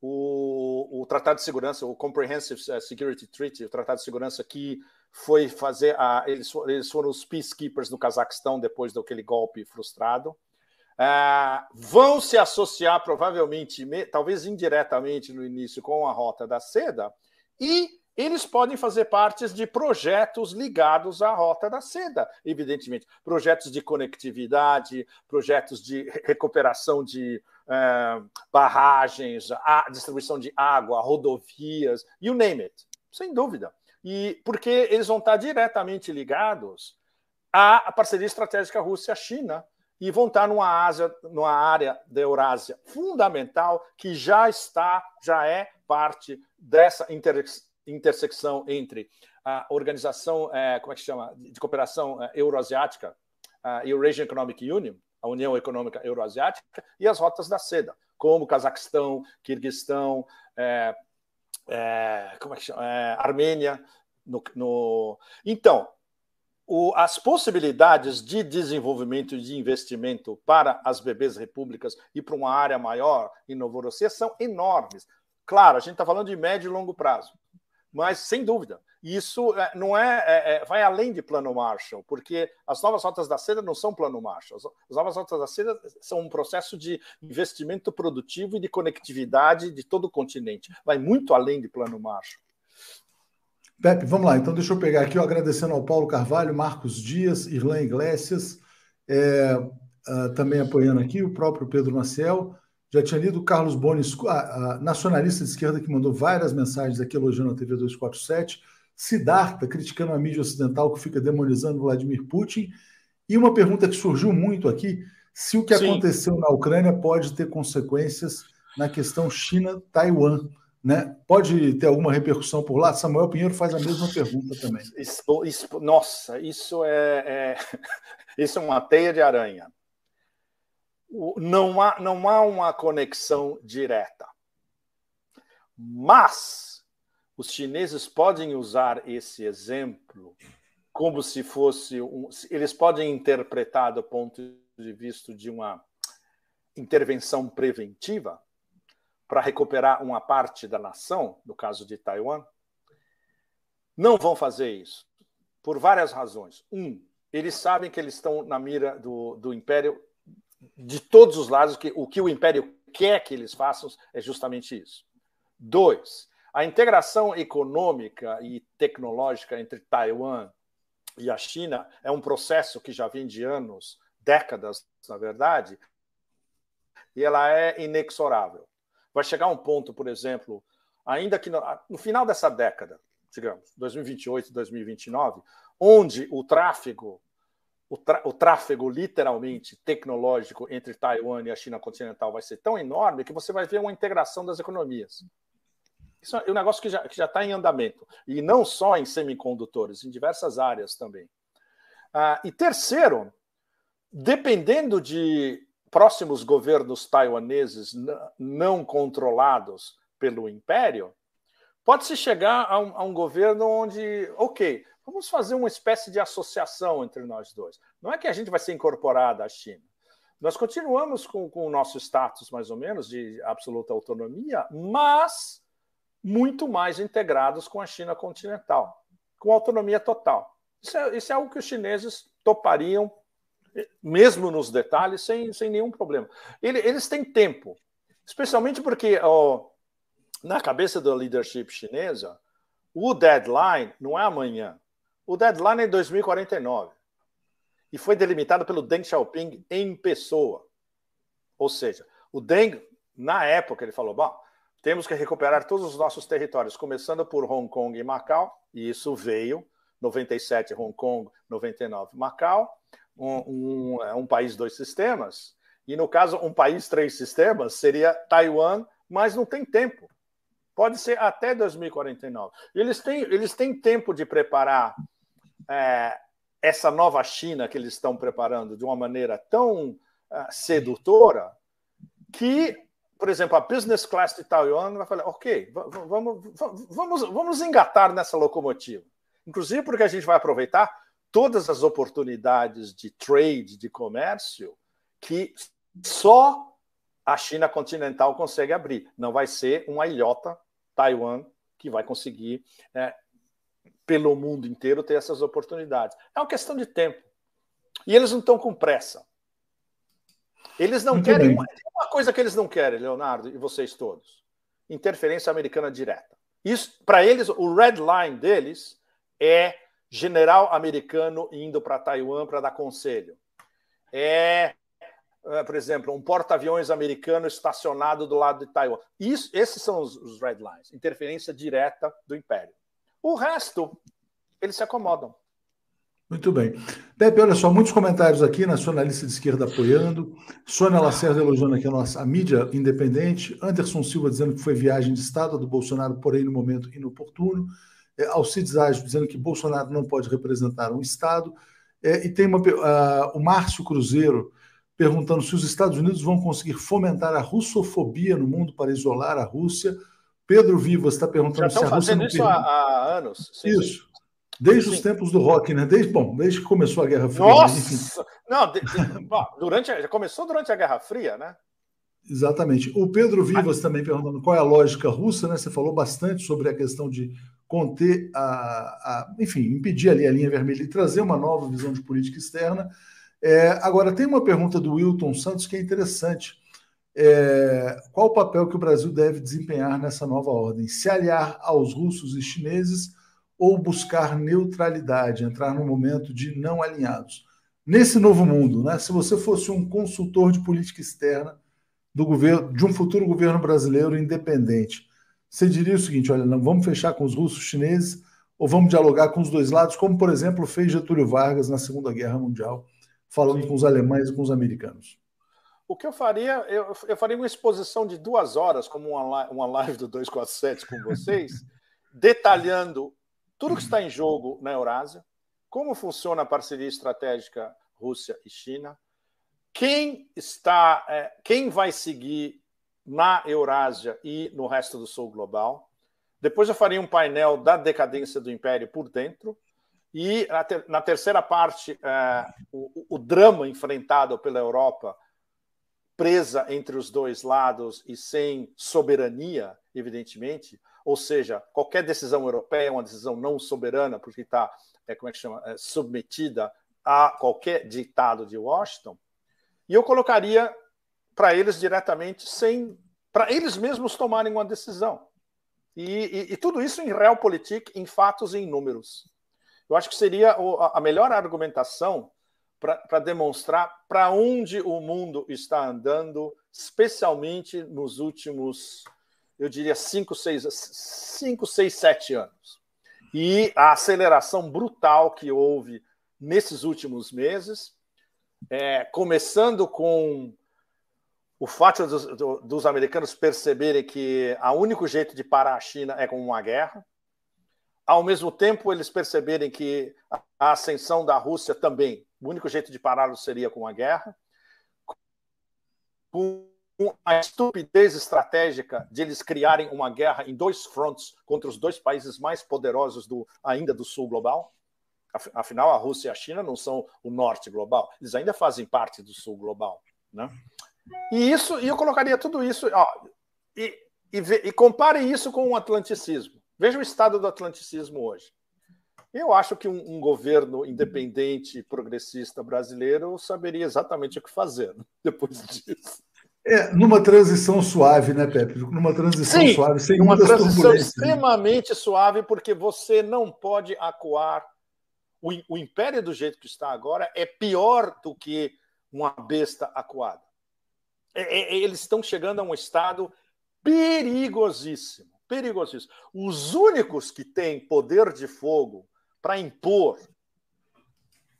Speaker 2: o o, Tratado de Segurança, o Comprehensive eh, Security Treaty, o Tratado de Segurança que foi fazer a, eles, eles foram os peacekeepers no Cazaquistão depois daquele golpe frustrado. Eh, vão se associar provavelmente, me, talvez indiretamente no início, com a Rota da Seda e eles podem fazer partes de projetos ligados à Rota da Seda, evidentemente. Projetos de conectividade, projetos de recuperação de é, barragens, a, distribuição de água, rodovias, you name it, sem dúvida. E porque eles vão estar diretamente ligados à parceria estratégica Rússia-China e vão estar numa, Ásia, numa área da Eurásia fundamental que já está, já é parte dessa interseção intersecção entre a organização, é, como é que chama, de cooperação é, euroasiática, a é, Eurasian Economic Union, a União Econômica Euroasiática, e as rotas da seda, como Cazaquistão, Quirguistão, é, é, como é que chama? É, Armênia. No, no... Então, o, as possibilidades de desenvolvimento e de investimento para as bebês repúblicas e para uma área maior em Novorossiya são enormes. Claro, a gente está falando de médio e longo prazo. Mas, sem dúvida, isso é, não é, é, é, vai além de plano Marshall, porque as novas rotas da seda não são plano Marshall. As novas rotas da seda são um processo de investimento produtivo e de conectividade de todo o continente. Vai muito além de plano Marshall.
Speaker 1: Pepe, vamos lá. Então, deixa eu pegar aqui, agradecendo ao Paulo Carvalho, Marcos Dias, Irlan Iglesias, é, uh, também apoiando aqui o próprio Pedro Maciel. Já tinha lido o Carlos Boni, a, a nacionalista de esquerda, que mandou várias mensagens aqui elogiando a TV 247. Siddhartha, criticando a mídia ocidental que fica demonizando Vladimir Putin. E uma pergunta que surgiu muito aqui: se o que Sim. aconteceu na Ucrânia pode ter consequências na questão China-Taiwan. Né? Pode ter alguma repercussão por lá? Samuel Pinheiro faz a mesma pergunta também.
Speaker 2: Isso, isso, nossa, isso é, é, isso é uma teia de aranha não há, não há uma conexão direta. Mas os chineses podem usar esse exemplo como se fosse um, eles podem interpretar do ponto de vista de uma intervenção preventiva para recuperar uma parte da nação, no caso de Taiwan. Não vão fazer isso por várias razões. Um, eles sabem que eles estão na mira do, do império de todos os lados, que, o que o império quer que eles façam é justamente isso. Dois, a integração econômica e tecnológica entre Taiwan e a China é um processo que já vem de anos, décadas, na verdade, e ela é inexorável. Vai chegar um ponto, por exemplo, ainda que no, no final dessa década, digamos, 2028, 2029, onde o tráfego o, o tráfego literalmente tecnológico entre Taiwan e a China continental vai ser tão enorme que você vai ver uma integração das economias. Isso é um negócio que já está em andamento. E não só em semicondutores, em diversas áreas também. Ah, e terceiro, dependendo de próximos governos taiwaneses não controlados pelo império, pode-se chegar a um, a um governo onde, ok, vamos fazer uma espécie de associação entre nós dois. Não é que a gente vai ser incorporado à China. Nós continuamos com, com o nosso status, mais ou menos, de absoluta autonomia, mas muito mais integrados com a China continental, com autonomia total. Isso é, isso é algo que os chineses topariam, eh, mesmo nos detalhes, sem, sem nenhum problema. Ele, eles têm tempo, especialmente porque oh, na cabeça da leadership chinesa, o deadline não é amanhã. O deadline é em 2049 e foi delimitado pelo Deng Xiaoping em pessoa. Ou seja, o Deng, na época, ele falou: bom, temos que recuperar todos os nossos territórios, começando por Hong Kong e Macau, e isso veio. 97 Hong Kong, 99 Macau, um, um, é, um país, dois sistemas, e no caso, um país, três sistemas seria Taiwan, mas não tem tempo. Pode ser até 2049. Eles têm, eles têm tempo de preparar é, essa nova China que eles estão preparando de uma maneira tão é, sedutora que, por exemplo, a business class de Taiwan vai falar: ok, vamos, vamos, vamos engatar nessa locomotiva. Inclusive porque a gente vai aproveitar todas as oportunidades de trade, de comércio, que só a China continental consegue abrir. Não vai ser uma ilhota Taiwan que vai conseguir é, pelo mundo inteiro ter essas oportunidades. É uma questão de tempo. E eles não estão com pressa. Eles não Muito querem. Bem. Uma coisa que eles não querem, Leonardo e vocês todos: interferência americana direta. Isso, para eles, o red line deles é general americano indo para Taiwan para dar conselho. É, é, por exemplo, um porta-aviões americano estacionado do lado de Taiwan. Isso, esses são os, os red lines, interferência direta do império. O resto, eles se acomodam.
Speaker 1: Muito bem. Pepe, olha só, muitos comentários aqui, nacionalista de esquerda apoiando, Sônia Lacerda elogiando aqui a nossa a mídia independente, Anderson Silva dizendo que foi viagem de Estado do Bolsonaro, porém no momento inoportuno, é, Alcides Ágio dizendo que Bolsonaro não pode representar um Estado, é, e tem uma, uh, o Márcio Cruzeiro perguntando se os Estados Unidos vão conseguir fomentar a russofobia no mundo para isolar a Rússia Pedro Vivas está perguntando Já se a Rússia. Fazendo isso
Speaker 2: há, anos. Sim, isso.
Speaker 1: Sim. Desde sim. os tempos do rock, né? Desde, bom, desde que começou a Guerra Fria. Né? Nossa!
Speaker 2: Não, de, de, bom, durante já começou durante a Guerra Fria, né?
Speaker 1: Exatamente. O Pedro Vivas ah. também perguntando qual é a lógica russa, né? Você falou bastante sobre a questão de conter a, a enfim, impedir ali a linha vermelha e trazer uma nova visão de política externa. É, agora tem uma pergunta do Wilton Santos que é interessante. É, qual o papel que o Brasil deve desempenhar nessa nova ordem? Se aliar aos russos e chineses ou buscar neutralidade, entrar no momento de não alinhados? Nesse novo mundo, né, se você fosse um consultor de política externa do governo, de um futuro governo brasileiro independente, você diria o seguinte: olha, não vamos fechar com os russos e chineses ou vamos dialogar com os dois lados, como por exemplo fez Getúlio Vargas na Segunda Guerra Mundial, falando com os alemães e com os americanos.
Speaker 2: O que eu faria, eu, eu faria uma exposição de duas horas, como uma, uma live do 247 com vocês, detalhando tudo que está em jogo na Eurásia, como funciona a parceria estratégica Rússia e China, quem está, é, quem vai seguir na Eurásia e no resto do Sul global. Depois eu faria um painel da decadência do Império por dentro. E na, ter na terceira parte, é, o, o, drama enfrentado pela Europa presa entre os dois lados e sem soberania, evidentemente, ou seja, qualquer decisão europeia é uma decisão não soberana, porque está, é, como é que chama, é, submetida a qualquer ditado de Washington, e eu colocaria para eles diretamente, sem para eles mesmos tomarem uma decisão. E, e, e, tudo isso em realpolitik, em fatos e em números. Eu acho que seria a melhor argumentação para demonstrar para onde o mundo está andando, especialmente nos últimos, eu diria, 5, 6, cinco, seis, 7 anos. E a aceleração brutal que houve nesses últimos meses, é, começando com o fato dos, dos, americanos perceberem que o único jeito de parar a China é com uma guerra, ao mesmo tempo eles perceberem que a ascensão da Rússia também o único jeito de pará-lo seria com a guerra, com a estupidez estratégica de eles criarem uma guerra em dois fronts contra os dois países mais poderosos do, ainda do sul global. Afinal, a Rússia e a China não são o norte global, eles ainda fazem parte do sul global. Né? E isso, e eu colocaria tudo isso, ó, e, e, e compare isso com o atlanticismo. Veja o estado do atlanticismo hoje. Eu acho que um, um governo independente e progressista brasileiro saberia exatamente o que fazer né, depois disso. É, numa
Speaker 1: transição suave, né, Pepe? Numa transição Sim, suave, sem uma transição né?
Speaker 2: extremamente suave, porque você não pode acuar. O, o, império do jeito que está agora é pior do que uma besta acuada. É, é, é eles estão chegando a um estado perigosíssimo, perigosíssimo. Os únicos que têm poder de fogo para impor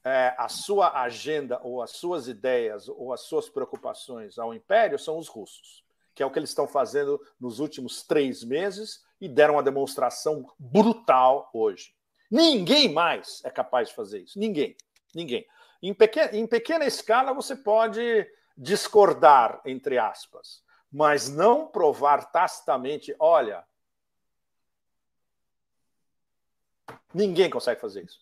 Speaker 2: é, a sua agenda ou as suas ideias ou as suas preocupações ao império são os russos, que é o que eles estão fazendo nos últimos três meses e deram uma demonstração brutal hoje. Ninguém mais é capaz de fazer isso. Ninguém. Ninguém. Em pequena, em pequena escala, você pode discordar, entre aspas, mas não provar tacitamente: olha, Ninguém consegue fazer isso.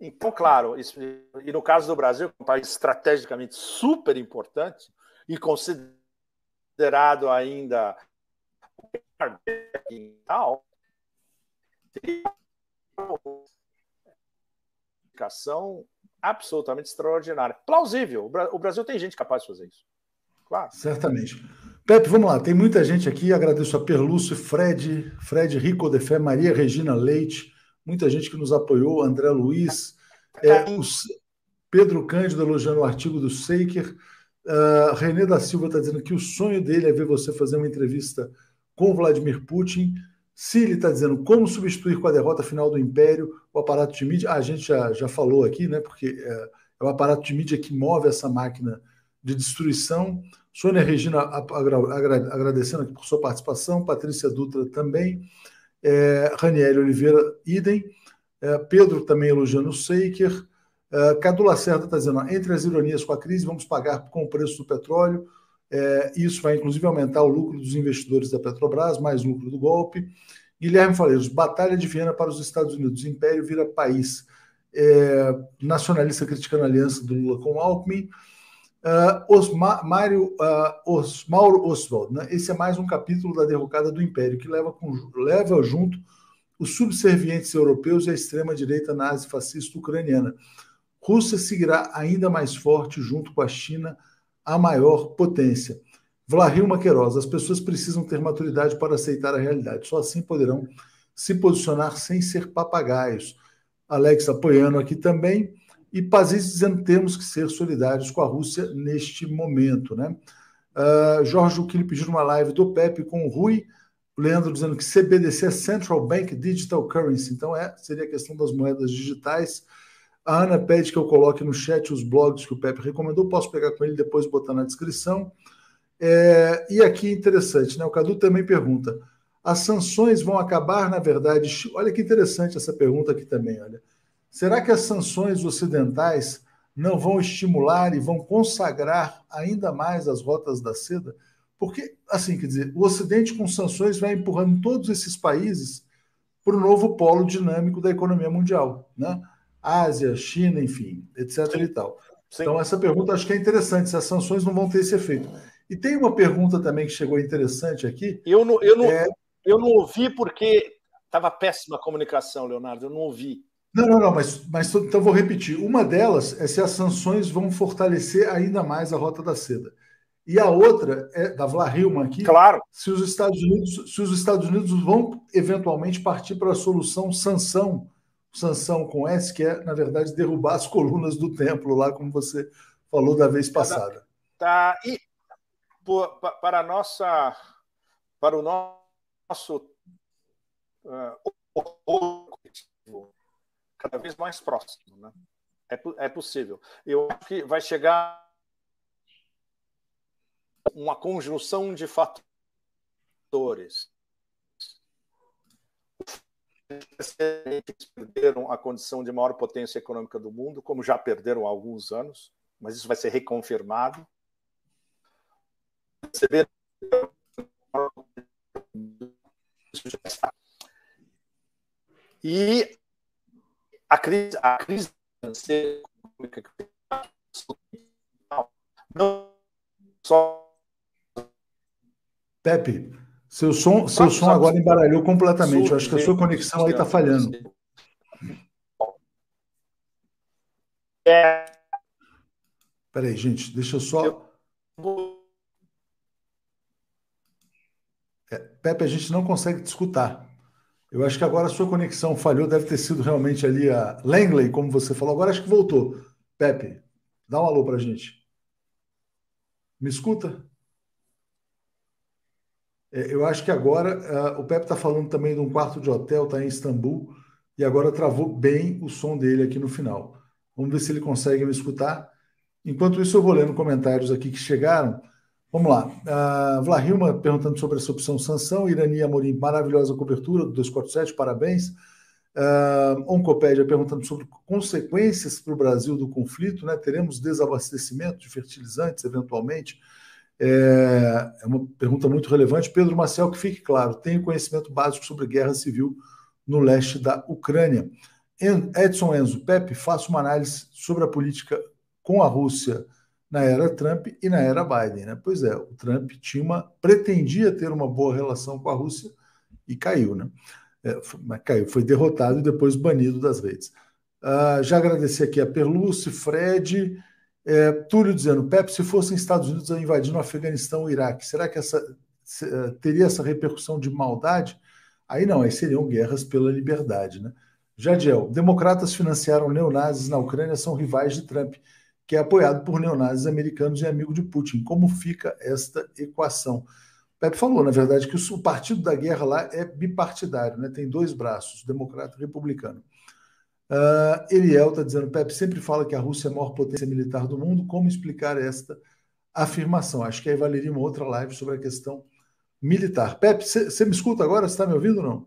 Speaker 2: Então, claro, isso, e no caso do Brasil, é um país estrategicamente super importante e considerado ainda tal, aplicação absolutamente extraordinária. Plausível. O Brasil tem gente capaz de fazer isso. Claro.
Speaker 1: Certamente. Pepe, vamos lá. Tem muita gente aqui. Agradeço a Perlúcio, Fred, Fred Rico de Fé, Maria Regina Leite, muita gente que nos apoiou, André Luiz, tá. é, Pedro Cândido elogiando o artigo do Seiker, uh, ah, René da Silva está dizendo que o sonho dele é ver você fazer uma entrevista com Vladimir Putin, Cili está dizendo como substituir com a derrota final do Império o aparato de mídia, ah, a gente já, já falou aqui, né, porque é, é o aparato de mídia que move essa máquina de destruição, Sônia Regina agradecendo aqui por sua participação, Patrícia Dutra também é, Raniel Oliveira, idem. É, Pedro também elogiando o Seiker. É, Cadu Lacerda está dizendo: entre as ironias com a crise, vamos pagar com o preço do petróleo. É, isso vai inclusive aumentar o lucro dos investidores da Petrobras, mais lucro do golpe. Guilherme Faleiros, batalha de Viena para os Estados Unidos, império vira país. É, nacionalista criticando a aliança do Lula com Alckmin. Uh, ah, Osma, Mário, uh, Os, Mauro Oswald, né? esse é mais um capítulo da derrocada do Império, que leva, com, leva junto os subservientes europeus e a extrema-direita nazi-fascista ucraniana. Rússia seguirá ainda mais forte junto com a China, a maior potência. Vlahir Maqueiroz, as pessoas precisam ter maturidade para aceitar a realidade. Só assim poderão se posicionar sem ser papagaios. Alex apoiando aqui também e países dizendo temos que ser solidários com a Rússia neste momento, né? Uh, Jorge Uquilho pediu uma live do Pepe com o Rui, Leandro dizendo que CBDC é Central Bank Digital Currency, então é, seria a questão das moedas digitais. A Ana pede que eu coloque no chat os blogs que o Pepe recomendou, posso pegar com ele depois botar na descrição. É, e aqui interessante, né? O Cadu também pergunta: as sanções vão acabar, na verdade? Olha que interessante essa pergunta aqui também, olha. Será que as sanções ocidentais não vão estimular e vão consagrar ainda mais as rotas da seda? Porque, assim, quer dizer, o Ocidente com sanções vai empurrando todos esses países para o novo polo dinâmico da economia mundial, né? Ásia, China, enfim, etc. Sim. e tal. Sim. Então, essa pergunta acho que é interessante, se as sanções não vão ter esse efeito. E tem uma pergunta também que chegou interessante aqui.
Speaker 2: Eu não, eu não, é... eu não ouvi porque estava péssima a comunicação, Leonardo, eu não ouvi.
Speaker 1: Não, não, não, mas, mas então vou repetir. Uma delas é se as sanções vão fortalecer ainda mais a Rota da Seda. E a outra é da Hillman aqui. Claro. Se os Estados Unidos, se os Estados Unidos vão eventualmente partir para a solução sanção, sanção com S, que é na verdade derrubar as colunas do templo lá, como você falou da vez passada.
Speaker 2: Tá. E por, para nossa, para o nosso uh, cada vez mais próximo. Né? É, é possível. Eu acho que vai chegar uma conjunção de fatores. Perderam a condição de maior potência econômica do mundo, como já perderam há alguns anos, mas isso vai ser reconfirmado. e a crise, a crise financeira não só
Speaker 1: Pepe, seu som, seu som agora embaralhou completamente. Eu acho que a sua conexão aí está falhando. Espera é. Peraí, gente, deixa eu só. É, Pepe, a gente não consegue te escutar. Eu acho que agora a sua conexão falhou, deve ter sido realmente ali a Langley, como você falou. Agora acho que voltou. Pepe, dá um alô para a gente. Me escuta? É, eu acho que agora uh, o Pepe está falando também de um quarto de hotel, está em Istambul, e agora travou bem o som dele aqui no final. Vamos ver se ele consegue me escutar. Enquanto isso, eu vou lendo comentários aqui que chegaram. Vamos lá. Uh, Vlahilma perguntando sobre essa opção sanção. Irani Amorim, maravilhosa cobertura do 247, parabéns. Uh, Oncopédia perguntando sobre consequências para o Brasil do conflito, né? Teremos desabastecimento de fertilizantes eventualmente? É, é uma pergunta muito relevante. Pedro Marcel, que fique claro, tenho conhecimento básico sobre guerra civil no leste da Ucrânia. Edson Enzo Pepe, faça uma análise sobre a política com a Rússia na era Trump e na era Biden, né? Pois é, o Trump tinha uma, pretendia ter uma boa relação com a Rússia e caiu, né? É, foi, caiu, foi derrotado e depois banido das redes. Uh, já agradeci aqui a Perluce, Fred, é, Túlio dizendo: Pepe, se fossem Estados Unidos invadindo o Afeganistão e o Iraque, será que essa se, uh, teria essa repercussão de maldade? Aí não, aí seriam guerras pela liberdade, né? Jadiel, democratas financiaram neonazis na Ucrânia, são rivais de Trump que é apoiado por neonazis americanos e amigo de Putin. Como fica esta equação? O Pepe falou, na verdade, que o partido da guerra lá é bipartidário, né? tem dois braços, democrata e republicano. Uh, Eliel está dizendo, Pepe sempre fala que a Rússia é a maior potência militar do mundo, como explicar esta afirmação? Acho que aí valeria uma outra live sobre a questão militar. Pepe, você me escuta agora? Você está me ouvindo ou não?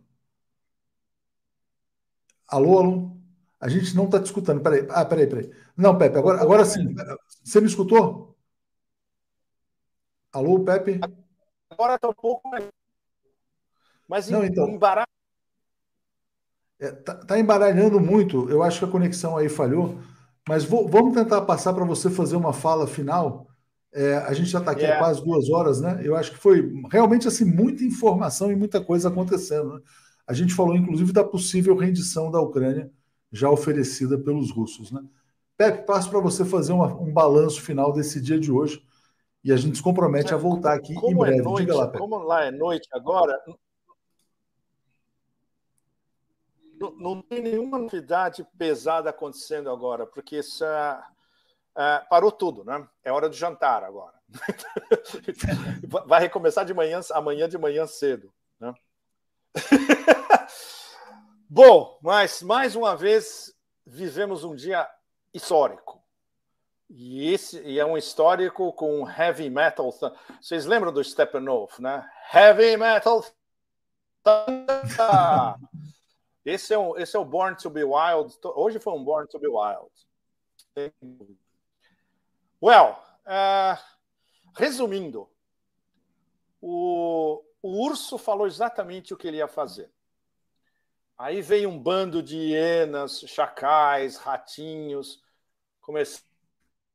Speaker 1: Alô, alô? A gente não está te escutando. Peraí, ah, peraí, peraí. Não, Pepe, agora, agora sim. Você me escutou? Alô, Pepe?
Speaker 2: Agora está um pouco mais. Mas Não, então, Está
Speaker 1: é, tá, tá embaralhando muito. Eu acho que a conexão aí falhou. Mas vou, vamos tentar passar para você fazer uma fala final. É, a gente já está aqui yeah. há é. quase duas horas, né? Eu acho que foi realmente assim muita informação e muita coisa acontecendo. Né? A gente falou, inclusive, da possível rendição da Ucrânia já oferecida pelos russos, né? Pepe, passo para você fazer uma, um balanço final desse dia de hoje e a gente se compromete a voltar aqui como em é breve. É noite, Diga lá, Pepe. Como
Speaker 2: lá é noite agora, não, não tem nenhuma novidade pesada acontecendo agora, porque isso é, parou tudo, né? É hora do jantar agora. Vai recomeçar de manhã, amanhã de manhã cedo, né? Bom, mas mais uma vez vivemos um dia histórico. E esse e é um histórico com heavy metal. Vocês lembram do Steppenwolf, né? Heavy metal. Esse é, um, esse é o Born to be Wild. Hoje foi um Born to be Wild. Well, uh, resumindo, o, o urso falou exatamente o que ele ia fazer. Aí veio um bando de hienas, chacais, ratinhos começaram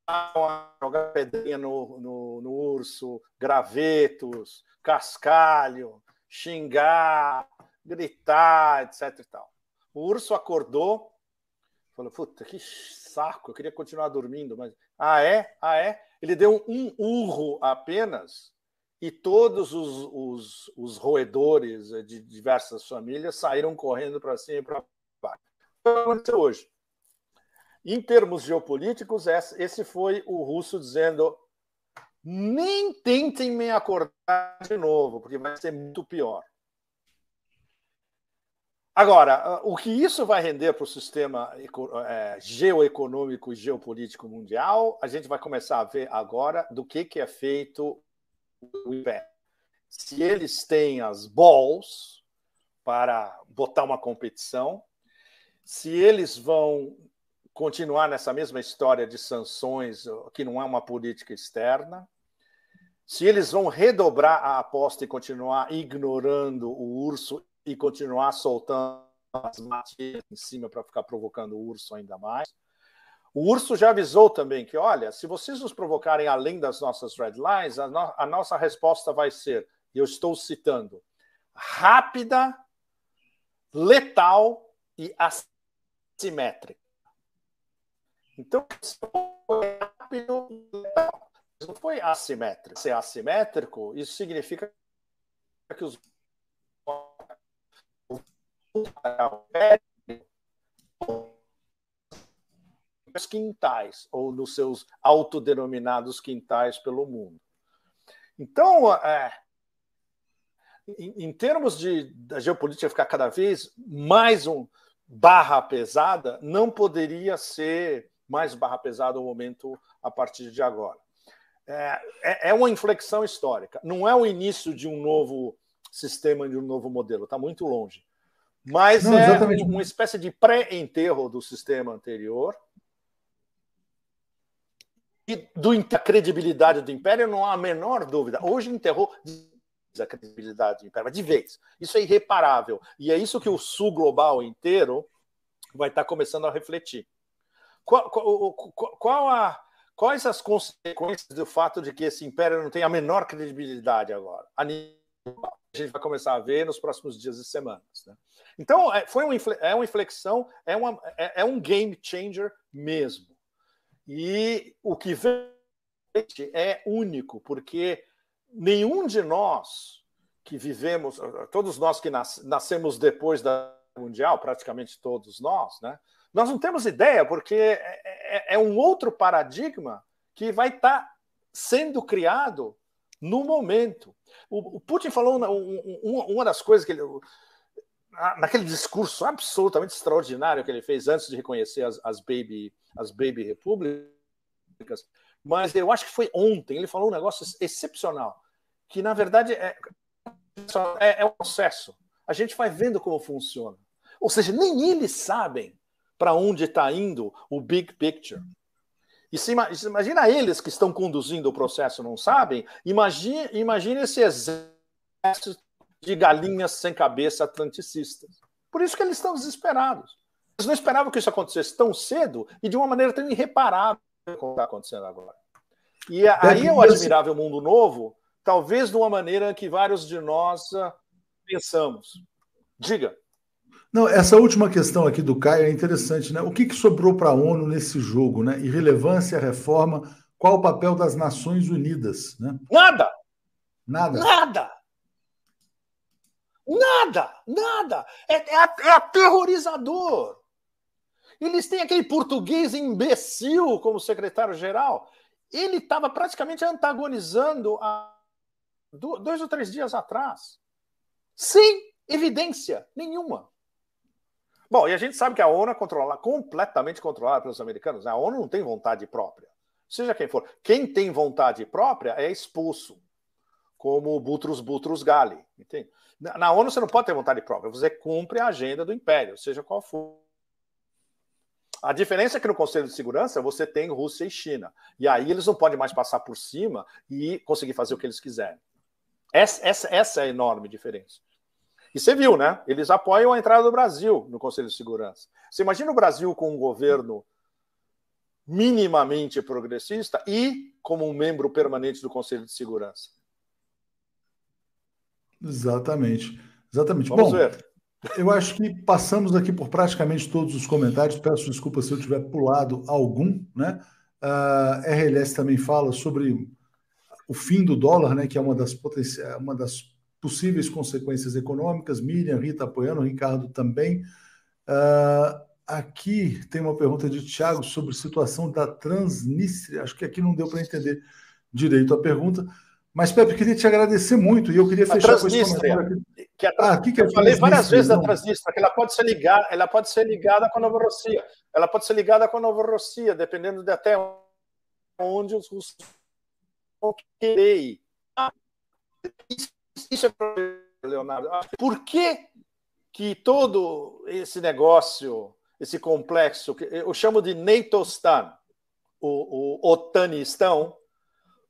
Speaker 2: a jogar pedrinha no, no, no urso, gravetos, cascalho, xingar, gritar, etc. E tal. O urso acordou, falou: Puta, que saco, eu queria continuar dormindo, mas. Ah, é? Ah, é? Ele deu um urro apenas e todos os, os, os roedores de diversas famílias saíram correndo para cima e para baixo. O que aconteceu hoje? Em termos geopolíticos, esse foi o russo dizendo: nem tentem me acordar de novo, porque vai ser muito pior. Agora, ah, o que isso vai render para o sistema é, geoeconômico e geopolítico mundial, a gente vai começar a ver agora do que, que é feito o IPEC. Se eles têm as balls para botar uma competição, se eles vão continuar nessa mesma história de sanções, que não é uma política externa, se eles vão redobrar a aposta e continuar ignorando o urso e continuar soltando as matias em cima para ficar provocando o urso ainda mais. O urso já avisou também que, olha, se vocês nos provocarem além das nossas red lines, a, no a nossa resposta vai ser, e eu estou citando, rápida, letal e assimétrica. Então, foi rápido, não foi assimétrico. Ser assimétrico, isso significa que os quintais ou nos seus autodenominados quintais pelo mundo. Então, é, em, em, termos de da geopolítica ficar cada vez mais um barra pesada, não poderia ser mais barra pesada o momento a partir de agora. É, é, é uma inflexão histórica. Não é o início de um novo sistema, de um novo modelo. Está muito longe. Mas Não, é exatamente. uma espécie de pré-enterro do sistema anterior e do, da credibilidade do Império não há a menor dúvida. Hoje enterrou a credibilidade do Império, mas de vez. Isso é irreparável. E é isso que o Sul global inteiro vai estar começando a refletir qual, qual, qual a, quais as consequências do fato de que esse império não tem a menor credibilidade agora? A gente vai começar a ver nos próximos dias e semanas. Né? Então, é, foi uma, é uma inflexão, é, uma, é, é um game changer mesmo. E o que vem é único, porque nenhum de nós que vivemos, todos nós que nas, nascemos depois da Mundial, praticamente todos nós, né? Nós não temos ideia, porque é, é, é um outro paradigma que vai estar tá sendo criado no momento. O, o Putin falou uma, uma, uma das coisas que ele. Naquele discurso absolutamente extraordinário que ele fez antes de reconhecer as, as baby, as baby repúblicas, mas eu acho que foi ontem. Ele falou um negócio excepcional, que na verdade é, é, é um processo. A gente vai vendo como funciona. Ou seja, nem eles sabem para onde está indo o big picture. E se imagina eles que estão conduzindo o processo não sabem, imagine, imagine esse exército de galinhas sem cabeça atlanticistas. Por isso que eles estão desesperados. Eles não esperavam que isso acontecesse tão cedo e de uma maneira tão irreparável como está acontecendo agora. E aí é o admirável mundo novo, talvez de uma maneira que vários de nós ah, pensamos. Diga. Não,
Speaker 1: essa última questão aqui do Caio é interessante, né? O que, que sobrou para a ONU nesse jogo, né? Irrelevância, reforma, qual o papel das Nações Unidas, né? Nada! Nada! Nada!
Speaker 2: Nada! Nada! É, é, é aterrorizador! Eles têm aquele português imbecil como secretário-geral. Ele estava praticamente antagonizando há dois ou três dias atrás. Sem evidência nenhuma. Bom, e a gente sabe que a ONU é controlada, completamente controlada pelos americanos. Né? A ONU não tem vontade própria. Seja quem for. Quem tem vontade própria é expulso, como o Butros Butros Ghali. Entende? Na, na ONU você não pode ter vontade própria. Você cumpre a agenda do império, seja qual for. A diferença é que no Conselho de Segurança você tem Rússia e China. E aí eles não podem mais passar por cima e conseguir fazer o que eles quiserem. Essa, essa, essa é a enorme diferença. E você viu, né? Eles apoiam a entrada do Brasil no Conselho de Segurança. Você imagina o Brasil com um governo minimamente progressista e como um membro permanente do Conselho de Segurança.
Speaker 1: Exatamente. Exatamente. Vamos Bom, ver. Eu acho que passamos aqui por praticamente todos os comentários. Peço desculpa se eu tiver pulado algum, né? A ah, RLS também fala sobre o fim do dólar, né? Que é uma das, é uma das possíveis consequências econômicas. Miriam, Rita apoiando, Ricardo também. Uh, aqui tem uma pergunta de Tiago sobre a situação da Transnistria. Acho que aqui não deu para entender direito a pergunta. Mas, Pepe, queria te agradecer muito e eu queria fechar com esse comentário
Speaker 2: aqui. Que a, ah, que que é eu falei várias vezes não? da então? Transnistria, que ela pode ser ligada, ela pode ser ligada com a Novorossia. Ela pode ser ligada com a Novorossia, dependendo de até onde os russos vão querer ir isso é Leonardo. Ah, por que, que todo esse negócio, esse complexo, eu chamo de NATO-STAN, o, o otanistão,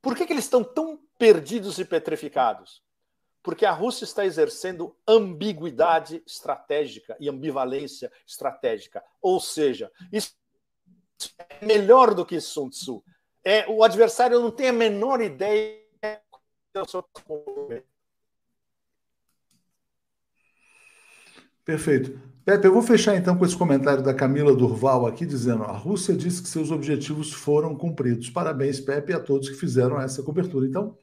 Speaker 2: por que, que eles estão tão perdidos e petrificados? Porque a Rússia está exercendo ambiguidade estratégica e ambivalência estratégica. Ou seja, isso é melhor do que Sun Tzu. É, o adversário não tem a menor ideia do seu
Speaker 1: Perfeito. Pepe, eu vou fechar então com esse comentário da Camila Durval aqui, dizendo: a Rússia disse que seus objetivos foram cumpridos. Parabéns, Pepe, a todos que fizeram essa cobertura. Então,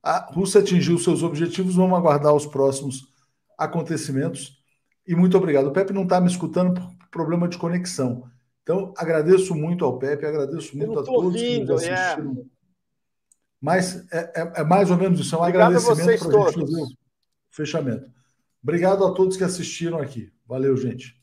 Speaker 1: a Rússia atingiu seus objetivos, vamos aguardar os próximos acontecimentos. E muito obrigado. O Pepe não está me escutando por problema de conexão. Então, agradeço muito ao Pepe, agradeço muito a todos ouvindo, que nos é. assistiram. É. Mas é, é, é, mais ou menos isso, é um obrigado agradecimento para a gente fazer o fechamento. Obrigado a todos que assistiram aqui. Valeu, gente.